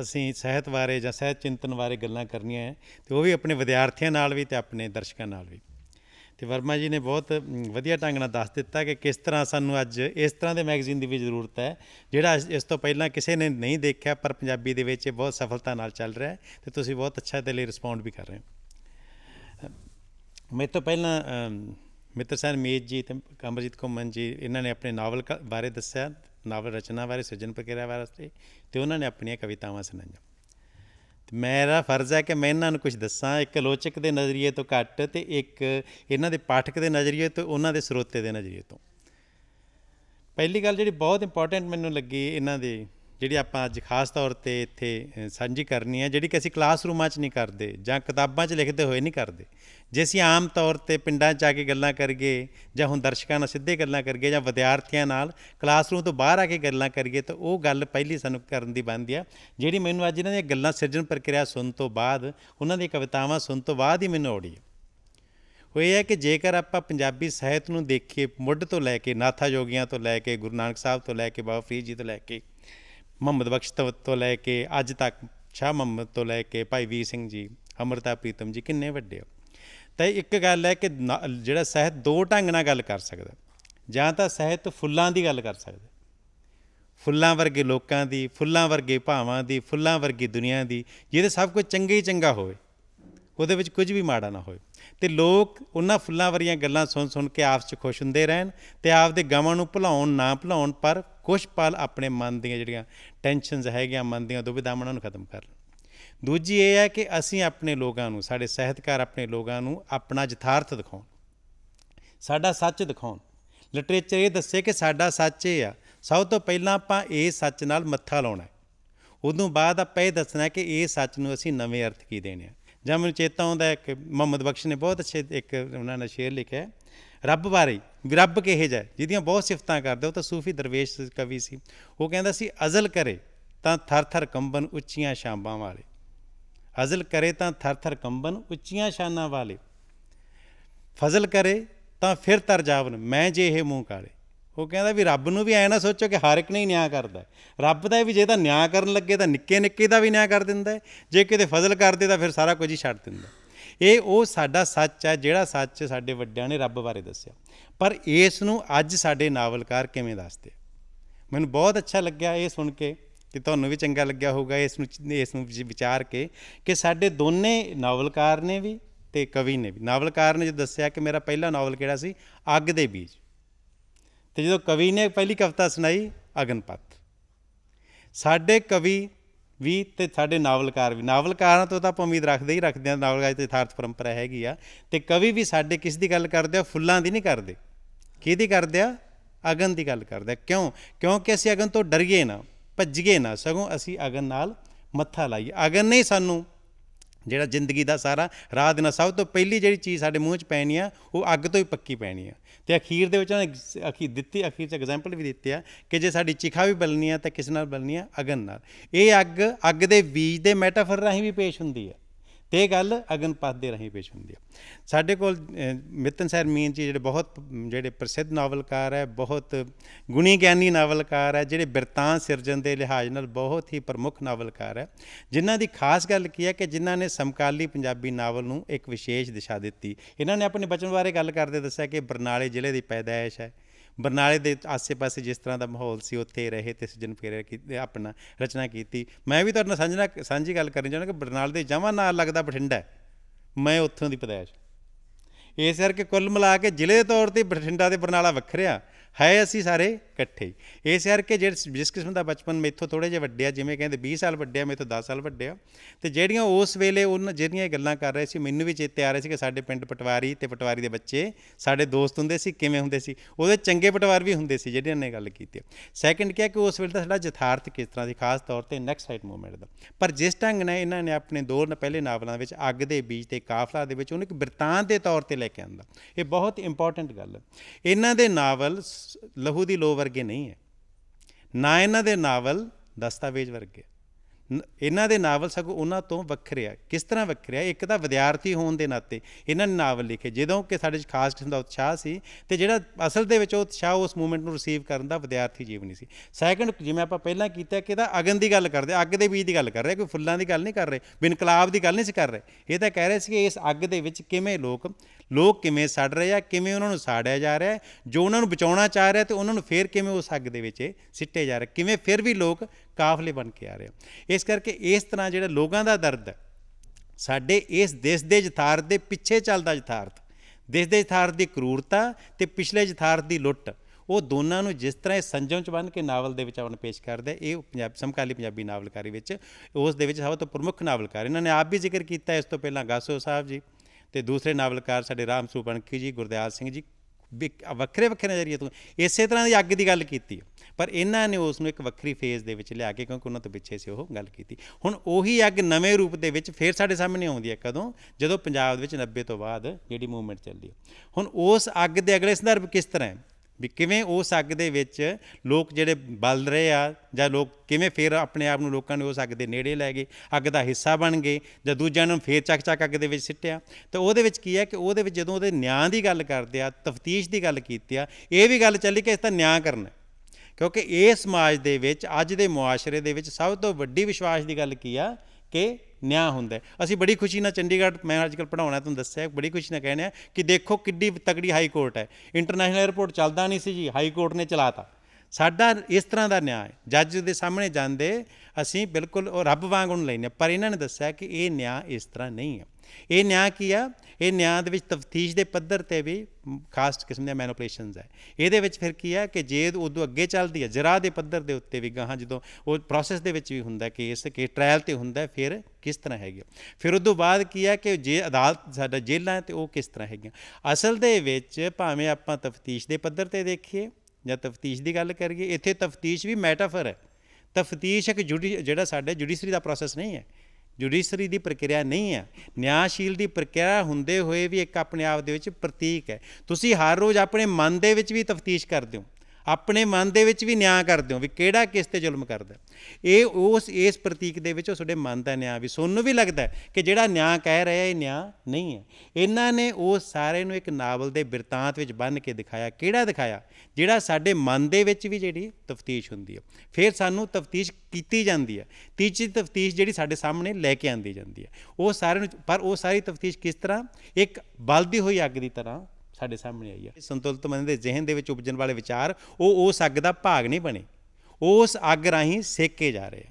Speaker 4: ਅਸੀਂ ਸਿਹਤ ਬਾਰੇ ਜਾਂ ਸਿਹਤ ਚਿੰਤਨ ਬਾਰੇ ਗੱਲਾਂ ਕਰਨੀਆਂ ਹੈ ਤੇ ਉਹ ਵੀ ਆਪਣੇ ਵਿਦਿਆਰਥੀਆਂ ਨਾਲ ਵੀ ਤੇ ਆਪਣੇ ਦਰਸ਼ਕਾਂ ਨਾਲ ਵੀ ਤੇ ਵਰਮਾ ਜੀ ਨੇ ਬਹੁਤ ਵਧੀਆ ਢੰਗ ਨਾਲ ਦੱਸ ਦਿੱਤਾ ਕਿ ਕਿਸ ਤਰ੍ਹਾਂ ਸਾਨੂੰ ਅੱਜ ਇਸ ਤਰ੍ਹਾਂ ਦੇ ਮੈਗਜ਼ੀਨ ਦੀ ਵੀ ਜ਼ਰੂਰਤ ਹੈ ਜਿਹੜਾ ਇਸ ਤੋਂ ਪਹਿਲਾਂ ਕਿਸੇ ਨੇ ਨਹੀਂ ਦੇਖਿਆ ਪਰ ਪੰਜਾਬੀ ਦੇ ਵਿੱਚ ਬਹੁਤ ਸਫਲਤਾ ਨਾਲ ਚੱਲ ਰਿਹਾ ਹੈ ਤੇ ਤੁਸੀਂ ਬਹੁਤ ਅੱਛਾ ਤੇ ਲਈ ਰਿਸਪੌਂਡ ਵੀ ਕਰ ਰਹੇ ਹੋ ਮੈਂ ਤੋਂ ਪਹਿਲਾਂ ਮਿੱਤਰ ਸਰ ਮੇਜ ਜੀ ਤੇ ਕਮਰਜੀਤ ਕੋਮਨ ਜੀ ਇਹਨਾਂ ਨੇ ਆਪਣੇ ਨਾਵਲ ਬਾਰੇ ਦੱਸਿਆ ਨਾਵਲ ਰਚਨਾ ਬਾਰੇ ਸਿਰਜਣ ਪ੍ਰਕਿਰਿਆ ਬਾਰੇ ਤੇ ਉਹਨਾਂ ਨੇ ਆਪਣੀਆਂ ਕਵਿਤਾਵਾਂ ਸੁਣਾਈਆਂ ਤੇ ਮੇਰਾ ਫਰਜ਼ ਹੈ ਕਿ ਮੈਂ ਇਹਨਾਂ ਨੂੰ ਕੁਝ ਦੱਸਾਂ ਇੱਕ ਲੋਚਕ ਦੇ ਨਜ਼ਰੀਏ ਤੋਂ ਘੱਟ ਤੇ ਇੱਕ ਇਹਨਾਂ ਦੇ ਪਾਠਕ ਦੇ ਨਜ਼ਰੀਏ ਤੋਂ ਉਹਨਾਂ ਦੇ ਸਰੋਤੇ ਦੇ ਨਜ਼ਰੀਏ ਤੋਂ ਪਹਿਲੀ ਗੱਲ ਜਿਹੜੀ ਬਹੁਤ ਇੰਪੋਰਟੈਂਟ ਮੈਨੂੰ ਲੱਗੀ ਇਹਨਾਂ ਦੇ ਜਿਹੜੀ ਆਪਾਂ ਅੱਜ ਖਾਸ ਤੌਰ ਤੇ ਇੱਥੇ ਸਾਂਝੀ ਕਰਨੀ ਹੈ ਜਿਹੜੀ ਕਿ ਅਸੀਂ ਕਲਾਸਰੂਮਾਂ 'ਚ ਨਹੀਂ ਕਰਦੇ ਜਾਂ ਕਿਤਾਬਾਂ 'ਚ ਲਿਖਦੇ ਹੋਏ ਨਹੀਂ ਕਰਦੇ ਜੇ ਅਸੀਂ ਆਮ ਤੌਰ ਤੇ ਪਿੰਡਾਂ 'ਚ ਆ ਕੇ ਗੱਲਾਂ ਕਰੀਏ ਜਾਂ ਹੁਣ ਦਰਸ਼ਕਾਂ ਨਾਲ ਸਿੱਧੇ ਗੱਲਾਂ ਕਰੀਏ ਜਾਂ ਵਿਦਿਆਰਥੀਆਂ ਨਾਲ ਕਲਾਸਰੂਮ ਤੋਂ ਬਾਹਰ ਆ ਕੇ ਗੱਲਾਂ ਕਰੀਏ ਤਾਂ ਉਹ ਗੱਲ ਪਹਿਲੀ ਸਾਨੂੰ ਕਰਨ ਦੀ ਬੰਦੀ ਆ ਜਿਹੜੀ ਮੈਨੂੰ ਅੱਜ ਇਹਨਾਂ ਦੀਆਂ ਗੱਲਾਂ ਸਿਰਜਣ ਪ੍ਰਕਿਰਿਆ ਸੁਣ ਤੋਂ ਬਾਅਦ ਉਹਨਾਂ ਦੀਆਂ ਕਵਿਤਾਵਾਂ ਸੁਣ ਤੋਂ ਬਾਅਦ ਹੀ ਮੈਨੂੰ ਆਉੜੀ ਉਹ ਇਹ ਹੈ ਕਿ ਜੇਕਰ ਆਪਾਂ ਪੰਜਾਬੀ ਸਾਹਿਤ ਨੂੰ ਦੇਖੀਏ ਮੁੱਢ ਤੋਂ ਲੈ ਕੇ ਨਾਥਾ ਜੋਗੀਆਂ ਤੋਂ ਲੈ ਕੇ ਗੁਰੂ ਨਾਨਕ ਸਾਹਿਬ ਤੋਂ ਲੈ ਕੇ ਬਾਬਾ ਫਰੀਦ ਜੀ ਤੋਂ ਲੈ ਕੇ ਮੁਹੰਮਦ ਬਖਸ਼ ਤੋਂ ਲੈ ਕੇ ਅੱਜ ਤੱਕ ਸ਼ਾਹ ਮੁਹੰਮਦ ਤੋਂ ਲੈ ਕੇ ਭਾਈ ਵੀਰ ਸਿੰਘ ਜੀ ਅਮਰਤਾ ਪ੍ਰੀਤਮ ਜੀ ਕਿੰਨੇ ਵੱਡੇ ਹੋ ਤਾਂ ਇੱਕ ਗੱਲ ਹੈ ਕਿ ਜਿਹੜਾ ਸਹਿਤ ਦੋ ਢੰਗ ਨਾਲ ਗੱਲ ਕਰ ਸਕਦਾ ਜਾਂ ਤਾਂ ਸਹਿਤ ਫੁੱਲਾਂ ਦੀ ਗੱਲ ਕਰ ਸਕਦਾ ਫੁੱਲਾਂ ਵਰਗੇ ਲੋਕਾਂ ਦੀ ਫੁੱਲਾਂ ਵਰਗੇ ਭਾਵਾਂ ਦੀ ਫੁੱਲਾਂ ਵਰਗੀ ਦੁਨੀਆ ਦੀ ਜਿਹਦੇ ਸਭ ਕੁਝ ਚੰਗੇ ਹੀ ਚੰਗਾ ਹੋਵੇ ਉਹਦੇ ਵਿੱਚ ਕੁਝ ਵੀ ਮਾੜਾ ਨਾ ਹੋਵੇ ਤੇ ਲੋਕ ਉਹਨਾਂ ਫੁੱਲਾਂ ਵਰੀਆਂ ਗੱਲਾਂ ਸੁਣ ਸੁਣ ਕੇ ਆਪਸ 'ਚ ਖੁਸ਼ ਹੁੰਦੇ ਰਹਿਣ ਤੇ ਆਪਦੇ ਗਮਾਂ ਨੂੰ ਭੁਲਾਉਣ ਨਾ ਭੁਲਾਉਣ ਪਰ ਕੁਝ ਪਲ ਆਪਣੇ ਮਨ ਦੀਆਂ ਜਿਹੜੀਆਂ ਟੈਨਸ਼ਨਸ ਹੈਗੀਆਂ ਮਨ ਦੀਆਂ ਦੁਬਿਧਾਵਾਂ ਉਹਨਾਂ ਨੂੰ ਖਤਮ ਕਰ ਲੈ ਦੂਜੀ ਇਹ ਹੈ ਕਿ ਅਸੀਂ ਆਪਣੇ ਲੋਕਾਂ ਨੂੰ ਸਾਡੇ ਸਹਿਤਕਾਰ ਆਪਣੇ ਲੋਕਾਂ ਨੂੰ ਆਪਣਾ ਯਥਾਰਥ ਦਿਖਾਉਣ ਸਾਡਾ ਸੱਚ ਦਿਖਾਉਣ ਲਿਟਰੇਚਰ ਇਹ ਦੱਸੇ ਕਿ ਸਾਡਾ ਸੱਚ ਇਹ ਆ ਸਭ ਤੋਂ ਪਹਿਲਾਂ ਆਪਾਂ ਇਹ ਸੱਚ ਨਾਲ ਮੱਥਾ ਲਾਉਣਾ ਹੈ ਉਦੋਂ ਬਾਅਦ ਆਪਾਂ ਇਹ ਦੱਸਣਾ ਕਿ ਇਹ ਸੱਚ ਨੂੰ ਅਸੀਂ ਨਵੇਂ ਅਰਥ ਕੀ ਦੇਣੇ ਆ ਜਾਂ ਮੈਨੂੰ ਚੇਤਾ ਆਉਂਦਾ ਹੈ ਕਿ ਮੁਹੰਮਦ ਬਖਸ਼ ਨੇ ਬਹੁਤ ਅੱਛੇ ਇੱਕ ਉਹਨਾਂ ਨੇ ਸ਼ੇਅਰ ਲਿਖਿਆ ਰੱਬ ਬਾਰੇ ਗਰਬ ਕਿਹੇ ਜਾ ਜਿਹਦੀਆਂ ਬਹੁਤ ਸਿਫਤਾਂ ਕਰਦੇ ਉਹ ਤਾਂ ਸੂਫੀ ਦਰਵੇਸ਼ ਕਵੀ ਸੀ ਉਹ ਕਹਿੰਦਾ ਸੀ ਅਜ਼ਲ ਕਰੇ ਤਾਂ ਥਰ-ਥਰ ਕੰਬਨ ਉੱਚੀਆਂ ਸ਼ਾਂਬਾਂ ਵਾਲੇ ਅਜ਼ਲ ਕਰੇ ਤਾਂ ਥਰ-ਥਰ ਕੰਬਨ ਉੱਚੀਆਂ ਸ਼ਾਨਾਂ ਵਾਲੇ ਫਜ਼ਲ ਕਰੇ ਤਾਂ ਫਿਰ ਤਰ ਜਾਵਨ ਮੈਂ ਜੇ ਇਹ ਮੂੰਹ ਕਾਲੇ ਉਹ ਕਹਿੰਦਾ ਵੀ ਰੱਬ ਨੂੰ ਵੀ ਐ ਨਾ ਸੋਚੋ ਕਿ ਹਰ ਇੱਕ ਨੇ ਹੀ ਨਿਆਂ ਕਰਦਾ ਰੱਬ ਦਾ ਵੀ ਜੇ ਤਾਂ ਨਿਆਂ ਕਰਨ ਲੱਗੇ ਤਾਂ ਨਿੱਕੇ ਨਿੱਕੇ ਦਾ ਵੀ ਨਿਆਂ ਕਰ ਦਿੰਦਾ ਜੇ ਕਿਤੇ ਫਜ਼ਲ ਕਰਦੇ ਤਾਂ ਫਿਰ ਸਾਰਾ ਕੁਝ ਹੀ ਛੱਡ ਦਿੰਦਾ ਇਹ ਉਹ ਸਾਡਾ ਸੱਚ ਹੈ ਜਿਹੜਾ ਸੱਚ ਸਾਡੇ ਵੱਡਿਆਂ ਨੇ ਰੱਬ ਬਾਰੇ ਦੱਸਿਆ ਪਰ ਇਸ ਨੂੰ ਅੱਜ ਸਾਡੇ ਨਾਵਲਕਾਰ ਕਿਵੇਂ ਦੱਸਦੇ ਮੈਨੂੰ ਬਹੁਤ ਅੱਛਾ ਲੱਗਿਆ ਇਹ ਸੁਣ ਕੇ ਤੇ ਤੁਹਾਨੂੰ ਵੀ ਚੰਗਾ ਲੱਗਿਆ ਹੋਊਗਾ ਇਸ ਨੂੰ ਇਸ ਨੂੰ ਵਿਚਾਰ ਕੇ ਕਿ ਸਾਡੇ ਦੋਨੇ ਨਾਵਲਕਾਰ ਨੇ ਵੀ ਤੇ ਕਵੀ ਨੇ ਵੀ ਨਾਵਲਕਾਰ ਨੇ ਜੋ ਦੱਸਿਆ ਕਿ ਮੇਰਾ ਪਹਿਲਾ ਨਾਵਲ ਕਿਹੜਾ ਸੀ ਅੱਗ ਦੇ ਬੀਜ ਤੇ ਜਦੋਂ ਕਵੀ ਨੇ ਪਹਿਲੀ ਕਵਿਤਾ ਸੁਣਾਈ ਅਗਨਪਤ ਸਾਡੇ ਕਵੀ ਵੀ ਤੇ ਸਾਡੇ ਨਾਵਲਕਾਰ ਵੀ ਨਾਵਲਕਾਰਾਂ ਤੋਂ ਤਾਂ ਆਪਾਂ ਉਮੀਦ ਰੱਖਦੇ ਹੀ ਰੱਖਦੇ ਆ ਨਾਵਲਕਾਰ ਤੇ ਯਥਾਰਥ ਪਰੰਪਰਾ ਹੈਗੀ ਆ ਤੇ ਕਵੀ ਵੀ ਸਾਡੇ ਕਿਸ ਦੀ ਗੱਲ ਕਰਦੇ ਆ ਫੁੱਲਾਂ ਦੀ ਨਹੀਂ ਕਰਦੇ ਕਿਹਦੀ ਕਰਦੇ ਆ ਅਗਨ ਦੀ ਗੱਲ ਕਰਦੇ ਆ ਕਿਉਂ ਕਿਉਂਕਿ ਅਸੀਂ ਅਗਨ ਤੋਂ ਡਰੀਏ ਨਾ ਭੱਜੀਏ ਨਾ ਸਗੋਂ ਅਸੀਂ ਅਗਨ ਨਾਲ ਮੱਥਾ ਲਾਈਏ ਅਗਨ ਨਹੀਂ ਸਾਨੂੰ ਜਿਹੜਾ ਜ਼ਿੰਦਗੀ ਦਾ ਸਾਰਾ ਰਾਹ ਦਿਨਾ ਸਭ ਤੋਂ ਪਹਿਲੀ ਜਿਹੜੀ ਚੀਜ਼ ਸਾਡੇ ਮੂੰਹ 'ਚ ਪੈਣੀ ਆ ਉਹ ਅੱਗ ਤੋਂ ਹੀ ਪੱਕੀ ਪੈਣੀ ਆ ਤੇ ਅਖੀਰ ਦੇ ਵਿੱਚ ਅਖੀਰ ਦਿੱਤੀ ਅਖੀਰ 'ਚ ਐਗਜ਼ਾਮਪਲ ਵੀ ਦਿੱਤੇ ਆ ਕਿ ਜੇ ਸਾਡੀ ਚਿਖਾ ਵੀ ਬਲਨੀ ਆ ਤਾਂ ਕਿਸ ਨਾਲ ਬਲਨੀ ਆ ਅਗਨ ਨਾਲ ਇਹ ਅੱਗ ਅੱਗ ਦੇ ਬੀਜ ਦੇ ਮੈਟਾਫਰ ਰਾਹੀਂ ਵੀ ਪੇਸ਼ ਹੁੰਦੀ ਆ ਤੇ ਇਹ ਗੱਲ ਅਗਨਪਾਤ ਦੇ ਰਹੀ ਪੇਸ਼ ਹੁੰਦੀ ਹੈ ਸਾਡੇ ਕੋਲ ਮਿੱਤਨ ਸਾਹਿਬ ਮੀਨ ਜੀ ਜਿਹੜੇ ਬਹੁਤ ਜਿਹੜੇ ਪ੍ਰਸਿੱਧ ਨਾਵਲਕਾਰ ਹੈ ਬਹੁਤ ਗੁਣੀ ਗਿਆਨੀ ਨਾਵਲਕਾਰ ਹੈ ਜਿਹੜੇ ਬਿਰਤਾਂ ਸਿਰਜਣ ਦੇ ਲਿਹਾਜ਼ ਨਾਲ ਬਹੁਤ ਹੀ ਪ੍ਰਮੁੱਖ ਨਾਵਲਕਾਰ ਹੈ ਜਿਨ੍ਹਾਂ ਦੀ ਖਾਸ ਗੱਲ ਕੀ ਹੈ ਕਿ ਜਿਨ੍ਹਾਂ ਨੇ ਸਮਕਾਲੀ ਪੰਜਾਬੀ ਨਾਵਲ ਨੂੰ ਇੱਕ ਵਿਸ਼ੇਸ਼ ਦਿਸ਼ਾ ਦਿੱਤੀ ਇਹਨਾਂ ਨੇ ਆਪਣੇ ਬਚਨ ਬਾਰੇ ਗੱਲ ਕਰਦੇ ਦੱਸਿਆ ਕਿ ਬਰਨਾਲੇ ਜ਼ਿਲ੍ਹੇ ਦੀ ਪੈਦਾਇਸ਼ ਹੈ ਬਰਨਾਲੇ ਦੇ ਆਸ-ਪਾਸੇ ਜਿਸ ਤਰ੍ਹਾਂ ਦਾ ਮਾਹੌਲ ਸੀ ਉੱਥੇ ਰਹੇ ਤੇ ਸਜਨ ਫੇਰੇ ਕੀ ਆਪਣਾ ਰਚਨਾ ਕੀਤੀ ਮੈਂ ਵੀ ਤੁਹਾਨੂੰ ਸਾਂਝਣਾ ਸਾਂਝੀ ਗੱਲ ਕਰਨੀ ਚਾਹੁੰਦਾ ਕਿ ਬਰਨਾਲੇ ਦੇ ਜਮਾਂ ਨਾਲ ਲੱਗਦਾ ਬਠਿੰਡਾ ਮੈਂ ਉੱਥੋਂ ਦੀ ਪਦਾਇਸ਼ ਇਸ ਕਰਕੇ ਕੁੱਲ ਮਿਲਾ ਕੇ ਜ਼ਿਲ੍ਹੇ ਤੌਰ ਤੇ ਬਠਿੰਡਾ ਤੇ ਬਰਨਾਲਾ ਵੱਖਰੇ ਆ ਹੈ ਅਸੀਂ ਸਾਰੇ ਇਕੱਠੇ ਇਸ ਕਰਕੇ ਜਿਹੜੇ ਜਿਸ ਕਿਸਮ ਦਾ ਬਚਪਨ ਮੇਥੋਂ ਥੋੜੇ ਜਿਹਾ ਵੱਡਿਆ ਜਿਵੇਂ ਕਹਿੰਦੇ 20 ਸਾਲ ਵੱਡਿਆ ਮੇਥੋਂ 10 ਸਾਲ ਵੱਡਿਆ ਤੇ ਜਿਹੜੀਆਂ ਉਸ ਵੇਲੇ ਉਹਨਾਂ ਜਿਹੜੀਆਂ ਗੱਲਾਂ ਕਰ ਰਹੇ ਸੀ ਮੈਨੂੰ ਵੀ ਚੇਤੇ ਆ ਰਹੇ ਸੀ ਕਿ ਸਾਡੇ ਪਿੰਡ ਪਟਵਾਰੀ ਤੇ ਪਟਵਾਰੀ ਦੇ ਬੱਚੇ ਸਾਡੇ ਦੋਸਤ ਹੁੰਦੇ ਸੀ ਕਿਵੇਂ ਹੁੰਦੇ ਸੀ ਉਹਦੇ ਚੰਗੇ ਪਟਵਾਰ ਵੀ ਹੁੰਦੇ ਸੀ ਜਿਹੜਿਆਂ ਨੇ ਗੱਲ ਕੀਤੀ ਸੈਕੰਡ ਕਿਹਾ ਕਿ ਉਸ ਵੇਲੇ ਦਾ ਸਾਡਾ ਯਥਾਰਥ ਕਿਸ ਤਰ੍ਹਾਂ ਦੀ ਖਾਸ ਤੌਰ ਤੇ ਨੈਕਸਟ ਸਾਈਡ ਮੂਵਮੈਂਟ ਦਾ ਪਰ ਜਿਸ ਢੰਗ ਨਾਲ ਇਹਨਾਂ ਨੇ ਆਪਣੇ ਦੋ ਪਹਿਲੇ ਨਾਵਲਾਂ ਵਿੱਚ ਅੱਗ ਦੇ ਬੀਜ ਤੇ ਕਾਫਲਾ ਦੇ ਵਿੱਚ ਉਹਨੂੰ ਇੱਕ ਬਿਰਤਾਂਤ ਦੇ ਤੌਰ ਤੇ ਲੈ ਕੇ ਆਂਦਾ ਇਹ ਬਹੁਤ ਇੰਪੋਰਟੈਂਟ ਗੱਲ ਹੈ ਇਹਨਾਂ ਦੇ ਨਾਵਲ ਲਹੂ ਦੀ ਲੋ ਵਰਗੇ ਨਹੀਂ ਹੈ ਨਾ ਇਹਨਾਂ ਦੇ ਨਾਵਲ ਦਸਤਾਵੇਜ਼ ਵਰਗੇ ਇਹਨਾਂ ਦੇ ਨਾਵਲ ਸਗੋਂ ਉਹਨਾਂ ਤੋਂ ਵੱਖਰੇ ਆ ਕਿਸ ਤਰ੍ਹਾਂ ਵੱਖਰੇ ਆ ਇੱਕ ਤਾਂ ਵਿਦਿਆਰਥੀ ਹੋਣ ਦੇ ਨਾਤੇ ਇਹਨਾਂ ਨੇ ਨਾਵਲ ਲਿਖੇ ਜਦੋਂ ਕਿ ਸਾਡੇ 'ਚ ਖਾਸ ਕਿਸਮ ਦਾ ਉਤਸ਼ਾਹ ਸੀ ਤੇ ਜਿਹੜਾ ਅਸਲ ਦੇ ਵਿੱਚ ਉਤਸ਼ਾਹ ਉਸ ਮੂਵਮੈਂਟ ਨੂੰ ਰਿਸੀਵ ਕਰਨ ਦਾ ਵਿਦਿਆਰਥੀ ਜੀਵਨੀ ਸੀ ਸੈਕੰਡ ਜਿਵੇਂ ਆਪਾਂ ਪਹਿਲਾਂ ਕੀਤਾ ਕਿ ਇਹਦਾ ਅਗਨ ਦੀ ਗੱਲ ਕਰਦੇ ਅੱਗ ਦੇ ਬੀਜ ਦੀ ਗੱਲ ਕਰ ਰਹੇ ਕੋਈ ਫੁੱਲਾਂ ਦੀ ਗੱਲ ਨਹੀਂ ਕਰ ਰਹੇ ਬਿਨਕਲਾਬ ਦੀ ਗੱਲ ਨਹੀਂ ਸੀ ਕਰ ਰਹੇ ਇਹ ਤਾਂ ਕਹਿ ਰਹੇ ਸੀ ਕਿ ਇਸ ਅੱਗ ਦੇ ਵਿੱਚ ਕਿਵੇਂ ਲੋਕ ਲੋਕ ਕਿਵੇਂ ਸੜ ਰਹੇ ਆ ਕਿਵੇਂ ਉਹਨਾਂ ਨੂੰ ਸਾੜਿਆ ਜਾ ਰਿਹਾ ਜੋ ਉਹਨਾਂ ਨੂੰ ਬਚਾਉਣਾ ਚਾਹ ਰਿਹਾ ਤੇ ਉਹਨਾਂ ਨੂੰ ਫੇਰ ਕਿਵੇਂ ਉਸ ਅੱਗ ਦੇ ਵਿੱਚ ਸਿੱਟੇ ਜਾ ਰਿਹਾ ਕਿਵੇਂ ਫਿਰ ਵੀ ਲੋਕ ਕਾਫਲੇ ਬਣ ਕੇ ਆ ਰਹੇ ਇਸ ਕਰਕੇ ਇਸ ਤਰ੍ਹਾਂ ਜਿਹੜਾ ਲੋਕਾਂ ਦਾ ਦਰਦ ਸਾਡੇ ਇਸ ਦੇਸ਼ ਦੇ ਯਥਾਰਥ ਦੇ ਪਿੱਛੇ ਚੱਲਦਾ ਯਥਾਰਥ ਦੇਸ਼ ਦੇ ਯਥਾਰਥ ਦੀ ਕਰੂਰਤਾ ਤੇ ਪਿਛਲੇ ਯਥਾਰਥ ਦੀ ਲੁੱਟ ਉਹ ਦੋਨਾਂ ਨੂੰ ਜਿਸ ਤਰ੍ਹਾਂ ਸੰਜਮ ਚ ਬੰਨ ਕੇ ਨਾਵਲ ਦੇ ਵਿੱਚ ਆਪਣ ਪੇਸ਼ ਕਰਦੇ ਇਹ ਪੰਜਾਬ ਸਮਕਾਲੀ ਪੰਜਾਬੀ ਨਾਵਲਕਾਰੀ ਵਿੱਚ ਉਸ ਦੇ ਵਿੱਚ ਸਭ ਤੋਂ ਪ੍ਰਮੁੱਖ ਨਾਵਲਕਾਰ ਇਹਨਾਂ ਨੇ ਆਪ ਵੀ ਜ਼ਿਕਰ ਕੀਤਾ ਇਸ ਤੋਂ ਪਹਿਲਾਂ ਗਾਸੋ ਸਾਹਿਬ ਜੀ ਤੇ ਦੂਸਰੇ ਨਾਵਲਕਾਰ ਸਾਡੇ ਰਾਮ ਸੁਪਣਕੀ ਜੀ ਗੁਰਦਿਆਲ ਸਿੰਘ ਜੀ ਵੱਖਰੇ ਵੱਖਰੇ ਨਜ਼ਰੀਏ ਤੋਂ ਇਸੇ ਤਰ੍ਹਾਂ ਦੀ ਅੱਗ ਦੀ ਗੱਲ ਕੀਤੀ ਪਰ ਇਹਨਾਂ ਨੇ ਉਸ ਨੂੰ ਇੱਕ ਵੱਖਰੀ ਫੇਜ਼ ਦੇ ਵਿੱਚ ਲਿਆ ਕੇ ਕਿਉਂਕਿ ਉਹਨਾਂ ਤੋਂ ਪਿੱਛੇ ਸੀ ਉਹ ਗੱਲ ਕੀਤੀ ਹੁਣ ਉਹੀ ਅੱਗ ਨਵੇਂ ਰੂਪ ਦੇ ਵਿੱਚ ਫੇਰ ਸਾਡੇ ਸਾਹਮਣੇ ਆਉਂਦੀ ਹੈ ਕਦੋਂ ਜਦੋਂ ਪੰਜਾਬ ਦੇ ਵਿੱਚ 90 ਤੋਂ ਬਾਅਦ ਜਿਹੜੀ ਮੂਵਮੈਂਟ ਚੱਲਦੀ ਹੈ ਹੁਣ ਉਸ ਅੱਗ ਦੇ ਅਗਲੇ ਸੰਦਰਭ ਕਿਸ ਤਰ੍ਹਾਂ ਹੈ ਵੀ ਕਿਵੇਂ ਉਸ ਅੱਗ ਦੇ ਵਿੱਚ ਲੋਕ ਜਿਹੜੇ ਬਲ ਰਹੇ ਆ ਜਾਂ ਲੋਕ ਕਿਵੇਂ ਫੇਰ ਆਪਣੇ ਆਪ ਨੂੰ ਲੋਕਾਂ ਨੂੰ ਉਸ ਅੱਗ ਦੇ ਨੇੜੇ ਲੈ ਗਏ ਅੱਗ ਦਾ ਹਿੱਸਾ ਬਣ ਗਏ ਜਾਂ ਦੂਜਿਆਂ ਨੂੰ ਫੇਰ ਚੱਕ ਚੱਕ ਅੱਗ ਦੇ ਵਿੱਚ ਸਿੱਟਿਆ ਤਾਂ ਉਹਦੇ ਵਿੱਚ ਕੀ ਹੈ ਕਿ ਉਹਦੇ ਵਿੱਚ ਜਦੋਂ ਉਹਦੇ ਨਿਆਂ ਦੀ ਗੱਲ ਕਰਦੇ ਆ ਤਫਤੀਸ਼ ਦੀ ਗੱਲ ਕੀਤੀ ਆ ਇਹ ਵੀ ਗੱਲ ਚੱਲੀ ਕਿ ਇਸ ਤਾਂ ਨਿਆਂ ਕਰਨਾ ਕਿਉਂਕਿ ਇਹ ਸਮਾਜ ਦੇ ਵਿੱਚ ਅੱਜ ਦੇ ਮੁਆਸ਼ਰੇ ਦੇ ਵਿੱਚ ਸਭ ਤੋਂ ਵੱਡੀ ਵਿਸ਼ਵਾਸ ਦੀ ਗੱਲ ਕੀ ਆ ਕਿ ਨਿਆਂ ਹੁੰਦਾ ਅਸੀਂ ਬੜੀ ਖੁਸ਼ੀ ਨਾਲ ਚੰਡੀਗੜ੍ਹ ਮੈਂ ਅੱਜਕੱਲ ਪੜਾਉਣਾ ਤੁਹਾਨੂੰ ਦੱਸਿਆ ਬੜੀ ਖੁਸ਼ੀ ਨਾਲ ਆ ਕਿ ਦੇਖੋ ਕਿੱਡੀ ਤਕੜੀ ਹਾਈ ਕੋਰਟ ਹੈ ਇੰਟਰਨੈਸ਼ਨਲ 에ਰਪੋਰਟ ਚੱਲਦਾ ਨਹੀਂ ਸੀ ਜੀ ਹਾਈ ਕੋਰਟ ਨੇ ਚਲਾਤਾ ਸਾਡਾ ਇਸ ਤਰ੍ਹਾਂ ਦਾ ਨਿਆਂ ਹੈ ਜੱਜ ਦੇ ਸਾਹਮਣੇ ਜਾਂਦੇ ਅਸੀਂ ਬਿਲਕੁਲ ਰੱਬ ਵਾਂਗ ਉਹਨੂੰ ਲੈਨੇ ਪਰ ਇਹਨਾਂ ਨੇ ਦੱਸਿਆ ਕਿ ਇਹ ਨਿਆਂ ਇਸ ਤਰ੍ਹਾਂ ਨਹੀਂ ਹੈ ਇਹ ਨਿਆਂ ਕੀ ਆ ਇਹ ਨਿਆਂ ਦੇ ਵਿੱਚ ਤਫਤੀਸ਼ ਦੇ ਪੱਧਰ ਤੇ ਵੀ ਖਾਸ ਕਿਸਮ ਦੇ ਮੈਨੂਪਲੇਸ਼ਨਸ ਹੈ ਇਹਦੇ ਵਿੱਚ ਫਿਰ ਕੀ ਹੈ ਕਿ ਜੇਦ ਉਦੋਂ ਅੱਗੇ ਚੱਲਦੀ ਹੈ ਜਰਾ ਦੇ ਪੱਧਰ ਦੇ ਉੱਤੇ ਵੀ ਗਾਹਾਂ ਜਦੋਂ ਉਹ ਪ੍ਰੋਸੈਸ ਦੇ ਵਿੱਚ ਵੀ ਹੁੰਦਾ ਕੇਸ ਕਿ ਟ੍ਰਾਇਲ ਤੇ ਹੁੰਦਾ ਫਿਰ ਕਿਸ ਤਰ੍ਹਾਂ ਹੈਗੀ ਫਿਰ ਉਦੋਂ ਬਾਅਦ ਕੀ ਹੈ ਕਿ ਜੇ ਅਦਾਲਤ ਸਾਡਾ ਜੇਲ੍ਹਾਂ ਤੇ ਉਹ ਕਿਸ ਤਰ੍ਹਾਂ ਗਿਆ ਅਸਲ ਦੇ ਵਿੱਚ ਭਾਵੇਂ ਆਪਾਂ ਤਫਤੀਸ਼ ਦੇ ਪੱਧਰ ਤੇ ਦੇਖੀਏ ਜਾਂ ਤਫਤੀਸ਼ ਦੀ ਗੱਲ ਕਰੀਏ ਇੱਥੇ ਤਫਤੀਸ਼ ਵੀ ਮੈਟਾਫਰ ਹੈ ਤਫਤੀਸ਼ ਇੱਕ ਜਿਹੜਾ ਸਾਡੇ ਜੁਡੀਸ਼ਰੀ ਦਾ ਪ੍ਰੋਸੈਸ ਨਹੀਂ ਹੈ ਜੁਡੀਸ਼ਰੀ ਦੀ ਪ੍ਰਕਿਰਿਆ ਨਹੀਂ ਹੈ ਨਿਆਂਸ਼ੀਲ ਦੀ ਪ੍ਰਕਿਰਿਆ ਹੁੰਦੇ ਹੋਏ ਵੀ ਇੱਕ ਆਪਣੇ ਆਪ ਦੇ ਵਿੱਚ ਪ੍ਰਤੀਕ ਹੈ ਤੁਸੀਂ ਹਰ ਰੋਜ਼ ਆਪਣੇ ਮਨ ਦੇ ਵਿੱਚ ਵੀ ਤਫਤੀਸ਼ ਕਰਦੇ ਹੋ ਆਪਣੇ ਮਨ ਦੇ ਵਿੱਚ ਵੀ ਨਿਆਂ ਕਰਦੇ ਹੋ ਵੀ ਕਿਹੜਾ ਕਿਸ ਤੇ ਜ਼ੁਲਮ ਕਰਦਾ ਇਹ ਉਸ ਇਸ ਪ੍ਰਤੀਕ ਦੇ ਵਿੱਚ ਉਹ ਤੁਹਾਡੇ ਮਨ ਦਾ ਨਿਆਂ ਵੀ ਨੂੰ ਵੀ ਲੱਗਦਾ ਕਿ ਜਿਹੜਾ ਨਿਆਂ ਕਹਿ ਰਿਹਾ ਇਹ ਨਿਆਂ ਨਹੀਂ ਹੈ ਇਹਨਾਂ ਨੇ ਉਸ ਸਾਰੇ ਨੂੰ ਇੱਕ ਨਾਵਲ ਦੇ ਬਿਰਤਾਂਤ ਵਿੱਚ ਬੰਨ ਕੇ ਦਿਖਾਇਆ ਕਿਹੜਾ ਦਿਖਾਇਆ ਜਿਹੜਾ ਸਾਡੇ ਮਨ ਦੇ ਵਿੱਚ ਵੀ ਜਿਹੜੀ ਤਫਤੀਸ਼ ਹੁੰਦੀ ਹੈ ਫਿਰ ਸਾਨੂੰ ਤਫਤੀਸ਼ ਕੀਤੀ ਜਾਂਦੀ ਹੈ ਤੀਜੀ ਤਫਤੀਸ਼ ਜਿਹੜੀ ਸਾਡੇ ਸਾਹਮਣੇ ਲੈ ਕੇ ਆਂਦੀ ਜਾਂਦੀ ਹੈ ਉਹ ਸਾਰੇ ਨੂੰ ਪਰ ਉਹ ਸਾਰੀ ਤਫਤੀਸ਼ ਕਿਸ ਤਰ੍ਹਾਂ ਇੱਕ ਬਲਦੀ ਹੋਈ ਅੱਗ ਦੀ ਤਰ੍ਹਾਂ ਸਾਡੇ ਸਾਹਮਣੇ ਆਈ ਹੈ ਸੰਤੁਲਿਤ ਮਨ ਦੇ ਜ਼ਿਹਨ ਦੇ ਵਿੱਚ ਉਪਜਣ ਵਾਲੇ ਵਿਚਾਰ ਉਹ ਉਸ ਅੱਗ ਦਾ ਭਾਗ ਨਹੀਂ ਬਣੇ ਉਸ ਅੱਗ ਰਾਹੀਂ ਸੇਕੇ ਜਾ ਰਹੇ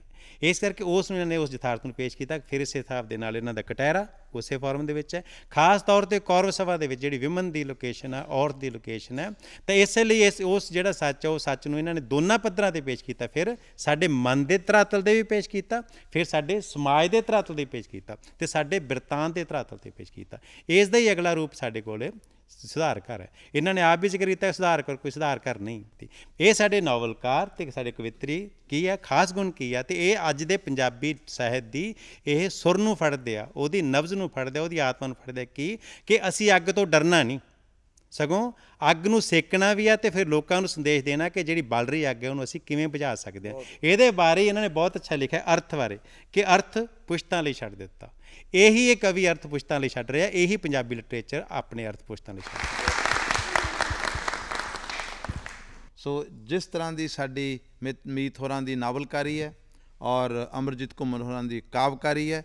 Speaker 4: ਇਸ ਕਰਕੇ ਉਸ ਨੂੰ ਨੇ ਉਸ ਯਥਾਰਥ ਨੂੰ ਪੇਸ਼ ਕੀਤਾ ਫਿਰ ਇਸੇ ਯਥਾਰਥ ਦੇ ਨਾਲ ਇਹਨਾਂ ਦਾ ਕਟਹਿਰਾ ਉਸੇ ਫਾਰਮ ਦੇ ਵਿੱਚ ਹੈ ਖਾਸ ਤੌਰ ਤੇ ਕੌਰਵ ਸਭਾ ਦੇ ਵਿੱਚ ਜਿਹੜੀ ਵਿਮਨ ਦੀ ਲੋਕੇਸ਼ਨ ਹੈ ਔਰਤ ਦੀ ਲੋਕੇਸ਼ਨ ਹੈ ਤਾਂ ਇਸੇ ਲਈ ਇਸ ਉਸ ਜਿਹੜਾ ਸੱਚ ਹੈ ਉਹ ਸੱਚ ਨੂੰ ਇਹਨਾਂ ਨੇ ਦੋਨਾਂ ਪੱਧਰਾਂ ਤੇ ਪੇਸ਼ ਕੀਤਾ ਫਿਰ ਸਾਡੇ ਮਨ ਦੇ ਤਰਾਤਲ ਦੇ ਵੀ ਪੇਸ਼ ਕੀਤਾ ਫਿਰ ਸਾਡੇ ਸਮਾਜ ਦੇ ਤਰਾਤਲ ਦੇ ਪੇਸ਼ ਕੀਤਾ ਤੇ ਸਾਡੇ ਬਿਰਤਾਂਤ ਦੇ ਤਰਾਤਲ ਤੇ ਪੇਸ਼ ਕੀਤਾ ਇਸ ਦਾ ਹੀ ਅਗਲਾ ਰੂਪ ਸਾਡੇ ਕੋਲੇ ਸੁਧਾਰ ਕਰ ਇਹਨਾਂ ਨੇ ਆਪ ਵੀ ਜ਼ਿਕਰ ਕੀਤਾ ਸੁਧਾਰ ਕਰ ਕੋਈ ਸੁਧਾਰ ਕਰ ਨਹੀਂ ਇਹ ਸਾਡੇ ਨਾਵਲਕਾਰ ਤੇ ਸਾਡੇ ਕਵਿਤਰੀ ਕੀ ਹੈ ਖਾਸ ਗੁਣ ਕੀ ਹੈ ਤੇ ਇਹ ਅੱਜ ਦੇ ਪੰਜਾਬੀ ਸਾਹਿਤ ਦੀ ਇਹ ਸੁਰ ਨੂੰ ਫੜਦੇ ਆ ਉਹਦੀ ਨਬਜ਼ ਨੂੰ ਫੜਦੇ ਆ ਉਹਦੀ ਆਤਮਾ ਨੂੰ ਫੜਦੇ ਕੀ ਕਿ ਅਸੀਂ ਅੱਗ ਤੋਂ ਡਰਨਾ ਨਹੀਂ ਸਗੋਂ ਅੱਗ ਨੂੰ ਸੇਕਣਾ ਵੀ ਆ ਤੇ ਫਿਰ ਲੋਕਾਂ ਨੂੰ ਸੰਦੇਸ਼ ਦੇਣਾ ਕਿ ਜਿਹੜੀ ਬਲ ਰਹੀ ਅੱਗ ਹੈ ਉਹਨੂੰ ਅਸੀਂ ਕਿਵੇਂ ਬੁਝਾ ਸਕਦੇ ਹਾਂ ਇਹਦੇ ਬਾਰੇ ਇਹਨਾਂ ਨੇ ਬਹੁਤ ਅੱਛਾ ਲਿਖਿਆ ਅਰਥ ਬਾਰੇ ਕਿ ਅਰਥ ਪੁਸ਼ਤਾਂ ਲਈ ਛੱਡ ਦਿੱਤਾ ਇਹੀ ਇਹ ਕਵੀ ਅਰਥ ਪੁਸ਼ਤਾਂ ਲਈ ਛੱਡ ਰਿਹਾ ਇਹੀ ਪੰਜਾਬੀ ਲਿਟਰੇਚਰ ਆਪਣੇ ਅਰਥ ਪੁਸ਼ਤਾਂ ਲਈ ਛੱਡ ਰਿਹਾ ਸੋ ਜਿਸ ਤਰ੍ਹਾਂ ਦੀ ਸਾਡੀ
Speaker 1: ਮੀਤ ਹੋਰਾਂ ਦੀ ਨਾਵਲਕਾਰੀ ਹੈ ਔਰ ਅਮਰਜੀਤ ਕੁਮਰ ਹੋਰਾਂ ਦੀ ਕਾਵਕਾਰੀ ਹੈ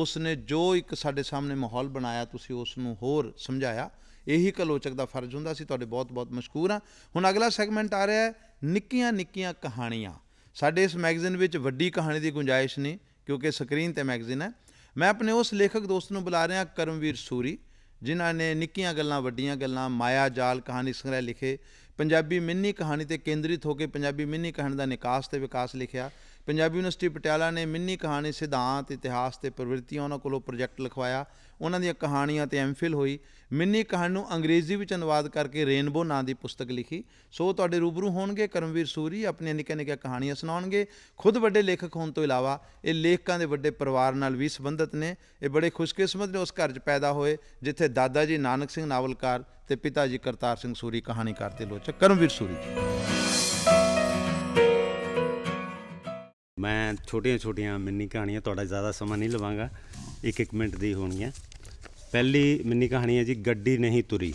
Speaker 1: ਉਸ ਨੇ ਜੋ ਇੱਕ ਸਾਡੇ ਸਾਹਮਣੇ ਮਾਹੌਲ ਬਣਾਇਆ ਤੁਸੀਂ ਉਸ ਨੂੰ ਹੋਰ ਸਮਝਾਇਆ ਇਹੀ ਕਲੋਚਕ ਦਾ ਫਰਜ਼ ਹੁੰਦਾ ਸੀ ਤੁਹਾਡੇ ਬਹੁਤ-ਬਹੁਤ ਮਸ਼ਕੂਰ ਆ ਹੁਣ ਅਗਲਾ ਸੈਗਮੈਂਟ ਆ ਰਿਹਾ ਹੈ ਨਿੱਕੀਆਂ-ਨਿੱਕੀਆਂ ਕਹਾਣੀਆਂ ਸਾਡੇ ਇਸ ਮੈਗਜ਼ੀਨ ਵਿੱਚ ਵੱਡੀ ਕਹਾਣੀ ਦੀ ਗੁੰਜਾਇਸ਼ ਨਹੀਂ ਕਿਉਂਕਿ ਸਕਰੀਨ ਤੇ ਮੈਗਜ਼ੀਨ ਹੈ ਮੈਂ ਆਪਣੇ ਉਸ ਲੇਖਕ ਦੋਸਤ ਨੂੰ ਬੁਲਾ ਰਿਹਾ ਕਰਮਵੀਰ ਸੂਰੀ ਜਿਨ੍ਹਾਂ ਨੇ ਨਿੱਕੀਆਂ ਗੱਲਾਂ ਵੱਡੀਆਂ ਗੱਲਾਂ ਮਾਇਆ ਜਾਲ ਕਹਾਣੀ ਸੰਗ੍ਰਹਿ ਲਿਖੇ ਪੰਜਾਬੀ ਮਿੰਨੀ ਕਹਾਣੀ ਤੇ ਕੇਂਦਰਿਤ ਹੋ ਕੇ ਪੰਜਾਬੀ ਮਿੰਨੀ ਕਹਾਣੀ ਦਾ ਨਿਕਾਸ ਤੇ ਵਿਕਾਸ ਲਿਖਿਆ ਪੰਜਾਬੀ ਯੂਨੀਵਰਸਿਟੀ ਪਟਿਆਲਾ ਨੇ ਮਿੰਨੀ ਕਹਾਣੀ ਸਿਧਾਂਤ ਇਤਿਹਾਸ ਤੇ ਪ੍ਰਵਿਰਤੀਆਂ ਉਹਨਾਂ ਕੋਲੋਂ ਪ੍ਰੋਜੈਕਟ ਲਿਖਵਾਇਆ ਉਹਨਾਂ ਦੀਆਂ ਕਹਾਣੀਆਂ ਤੇ ਐਮਫਿਲ ਹੋਈ ਮਿੰਨੀ ਕਹਾਣੀ ਨੂੰ ਅੰਗਰੇਜ਼ੀ ਵਿੱਚ ਅਨੁਵਾਦ ਕਰਕੇ ਰੇਨਬੋ ਨਾਂ ਦੀ ਪੁਸਤਕ ਲਿਖੀ ਸੋ ਤੁਹਾਡੇ ਰੂਬਰੂ ਹੋਣਗੇ ਕਰਮਵੀਰ ਸੂਰੀ ਆਪਣੀਆਂ ਨਿੱਕੇ ਨਿੱਕੇ ਕਹਾਣੀਆਂ ਸੁਣਾਉਣਗੇ ਖੁਦ ਵੱਡੇ ਲੇਖਕ ਹੋਣ ਤੋਂ ਇਲਾਵਾ ਇਹ ਲੇਖਕਾਂ ਦੇ ਵੱਡੇ ਪਰਿਵਾਰ ਨਾਲ ਵੀ ਸੰਬੰਧਿਤ ਨੇ ਇਹ ਬੜੇ ਖੁਸ਼ਕਿਸਮਤ ਨੇ ਉਸ ਘਰ 'ਚ ਪੈਦਾ ਹੋਏ ਜਿੱਥੇ ਦਾਦਾ ਜੀ ਨਾਨਕ ਸਿੰਘ ਨਾਵਲਕਾਰ ਤੇ ਪਿਤਾ
Speaker 5: ਜੀ ਕਰਤਾਰ ਸਿੰਘ ਸੂਰੀ ਕਹਾਣੀਕਾਰ ਤੇ ਲੋਚਕ
Speaker 1: ਕਰਮਵੀਰ ਸੂਰੀ ਜੀ
Speaker 5: ਮੈਂ ਛੋਟੀਆਂ-ਛੋਟੀਆਂ ਮਿੰਨੀ ਕਹਾਣੀਆਂ ਤੁਹਾਡਾ ਜ਼ਿਆਦਾ ਸਮਾਂ ਨਹੀਂ ਲਵਾਂਗਾ ਇੱਕ ਇੱਕ ਮਿੰਟ ਦੀ ਹੋਣਗੀਆਂ ਪਹਿਲੀ ਮਿੰਨੀ ਕਹਾਣੀ ਹੈ ਜੀ ਗੱਡੀ ਨਹੀਂ ਤੁਰੀ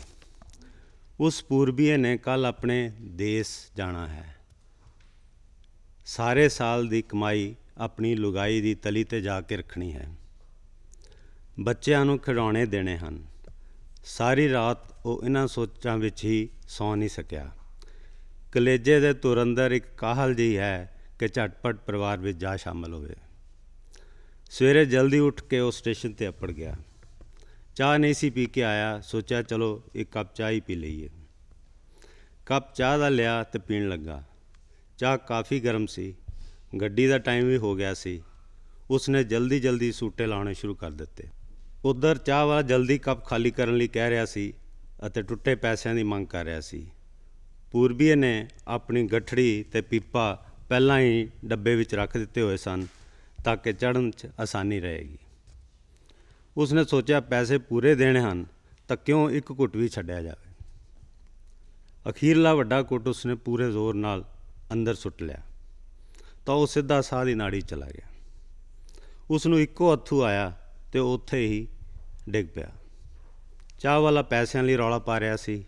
Speaker 5: ਉਸ ਪੂਰਬੀਏ ਨੇ ਕੱਲ ਆਪਣੇ ਦੇਸ਼ ਜਾਣਾ ਹੈ ਸਾਰੇ ਸਾਲ ਦੀ ਕਮਾਈ ਆਪਣੀ ਲੁਗਾਈ ਦੀ ਤਲੀ ਤੇ ਜਾ ਕੇ ਰੱਖਣੀ ਹੈ ਬੱਚਿਆਂ ਨੂੰ ਖਿਡੌਣੇ ਦੇਣੇ ਹਨ ਸਾਰੀ ਰਾਤ ਉਹ ਇਹਨਾਂ ਸੋਚਾਂ ਵਿੱਚ ਹੀ ਸੌ ਨਹੀਂ ਸਕਿਆ ਕਲੇਜੇ ਦੇ ਤੁਰੰਦਰ ਇੱਕ ਕਾਹਲ ਜੀ ਹੈ ਕੇ ਝਟਪਟ ਪਰਿਵਾਰ ਵਿੱਚ ਜਾ ਸ਼ਾਮਲ ਹੋਵੇ ਸਵੇਰੇ ਜਲਦੀ ਉੱਠ ਕੇ ਉਹ ਸਟੇਸ਼ਨ ਤੇ ਅਪੜ ਗਿਆ ਚਾਹ ਨਹੀਂ ਸੀ ਪੀ ਕੇ ਆਇਆ ਸੋਚਿਆ ਚਲੋ ਇੱਕ ਕੱਪ ਚਾਹ ਹੀ ਪੀ ਲਈਏ ਕੱਪ ਚਾਹ ਦਾ ਲਿਆ ਤੇ ਪੀਣ ਲੱਗਾ ਚਾਹ ਕਾਫੀ ਗਰਮ ਸੀ ਗੱਡੀ ਦਾ ਟਾਈਮ ਵੀ ਹੋ ਗਿਆ ਸੀ ਉਸਨੇ ਜਲਦੀ ਜਲਦੀ ਸੂਟੇ ਲਾਉਣੇ ਸ਼ੁਰੂ ਕਰ ਦਿੱਤੇ ਉਧਰ ਚਾਹ ਵਾਲਾ ਜਲਦੀ ਕੱਪ ਖਾਲੀ ਕਰਨ ਲਈ ਕਹਿ ਰਿਹਾ ਸੀ ਅਤੇ ਟੁੱਟੇ ਪੈਸਿਆਂ ਦੀ ਮੰਗ ਕਰ ਰਿਹਾ ਸੀ ਪੂਰਬੀ ਨੇ ਆਪਣੀ ਗੱਠੜੀ ਤੇ ਪੀਪਾ ਪਹਿਲਾਂ ਹੀ ਡੱਬੇ ਵਿੱਚ ਰੱਖ ਦਿੱਤੇ ਹੋਏ ਸਨ ਤਾਂ ਕਿ ਚੜਨ 'ਚ ਆਸਾਨੀ ਰਹੇਗੀ ਉਸਨੇ ਸੋਚਿਆ ਪੈਸੇ ਪੂਰੇ ਦੇਣੇ ਹਨ ਤਾਂ ਕਿਉਂ ਇੱਕ ਘੁੱਟ ਵੀ ਛੱਡਿਆ ਜਾਵੇ ਅਖੀਰਲਾ ਵੱਡਾ ਘੁੱਟ ਉਸਨੇ ਪੂਰੇ ਜ਼ੋਰ ਨਾਲ ਅੰਦਰ ਸੁੱਟ ਲਿਆ ਤਾਂ ਉਹ ਸਿੱਧਾ ਸਾਹ ਦੀ ਨਾੜੀ ਚਲਾ ਗਿਆ ਉਸ ਨੂੰ ਇੱਕੋ ਹੱਥੂ ਆਇਆ ਤੇ ਉੱਥੇ ਹੀ ਡਿੱਗ ਪਿਆ ਚਾਹ ਵਾਲਾ ਪੈਸਿਆਂ ਲਈ ਰੌਲਾ ਪਾ ਰਿਹਾ ਸੀ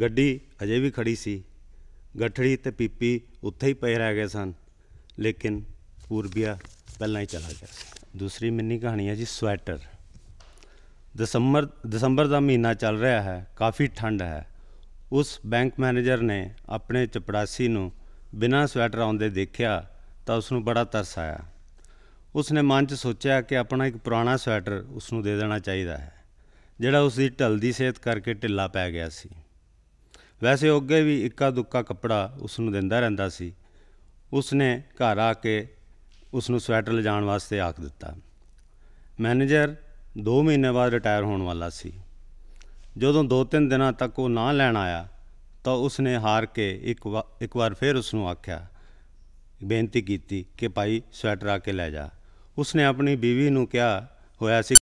Speaker 5: ਗੱਡੀ ਅਜੇ ਵੀ ਖੜੀ ਸੀ ਗਠੜੀ ਤੇ ਪੀਪੀ ਉੱਥੇ ਹੀ ਪਏ ਰਹਿ ਗਏ ਸਨ ਲੇਕਿਨ ਪੂਰਬੀਆ ਪਹਿਲਾਂ ਹੀ ਚਲਾ ਗਿਆ ਸੀ ਦੂਸਰੀ ਮਿੰਨੀ ਕਹਾਣੀ ਹੈ ਜੀ ਸਵੈਟਰ ਦਸੰਬਰ ਦਸੰਬਰ ਦਾ ਮਹੀਨਾ ਚੱਲ ਰਿਹਾ ਹੈ ਕਾਫੀ ਠੰਡ ਹੈ ਉਸ ਬੈਂਕ ਮੈਨੇਜਰ ਨੇ ਆਪਣੇ ਚਪੜਾਸੀ ਨੂੰ ਬਿਨਾਂ ਸਵੈਟਰ ਆਉਂਦੇ ਦੇਖਿਆ ਤਾਂ ਉਸ ਨੂੰ ਬੜਾ ਤਰਸ ਆਇਆ ਉਸ ਨੇ ਮਨ 'ਚ ਸੋਚਿਆ ਕਿ ਆਪਣਾ ਇੱਕ ਪੁਰਾਣਾ ਸਵੈਟਰ ਉਸ ਨੂੰ ਦੇ ਦੇਣਾ ਚਾਹੀਦਾ ਹੈ ਜਿਹੜਾ ਉਸ ਦੀ ਢਲਦੀ ਸਿਹਤ ਕਰਕੇ ਢਿੱਲਾ ਪੈ ਗਿਆ ਸੀ ਵੈਸੇ ਉਹ ਅੱਗੇ ਵੀ ਇੱਕਾ ਦੁੱਕਾ ਕੱਪੜਾ ਉਸ ਨੂੰ ਦਿੰਦਾ ਰਹਿੰਦਾ ਸੀ ਉਸ ਨੇ ਘਰ ਆ ਕੇ ਉਸ ਨੂੰ ਸਵੈਟਰ ਲਿਜਾਣ ਵਾਸਤੇ ਆਖ ਦਿੱਤਾ ਮੈਨੇਜਰ 2 ਮਹੀਨੇ ਬਾਅਦ ਰਿਟਾਇਰ ਹੋਣ ਵਾਲਾ ਸੀ ਜਦੋਂ 2-3 ਦਿਨਾਂ ਤੱਕ ਉਹ ਨਾ ਲੈਣ ਆਇਆ ਤਾਂ ਉਸ ਨੇ ਹਾਰ ਕੇ ਇੱਕ ਇੱਕ ਵਾਰ ਫਿਰ ਉਸ ਨੂੰ ਆਖਿਆ ਬੇਨਤੀ ਕੀਤੀ ਕਿ ਭਾਈ ਸਵੈਟਰ ਆ ਕੇ ਲੈ ਜਾ ਉਸ ਨੇ ਆਪਣੀ ਬੀਵੀ ਨੂੰ ਕਿਹਾ ਹੋਇਆ ਸੀ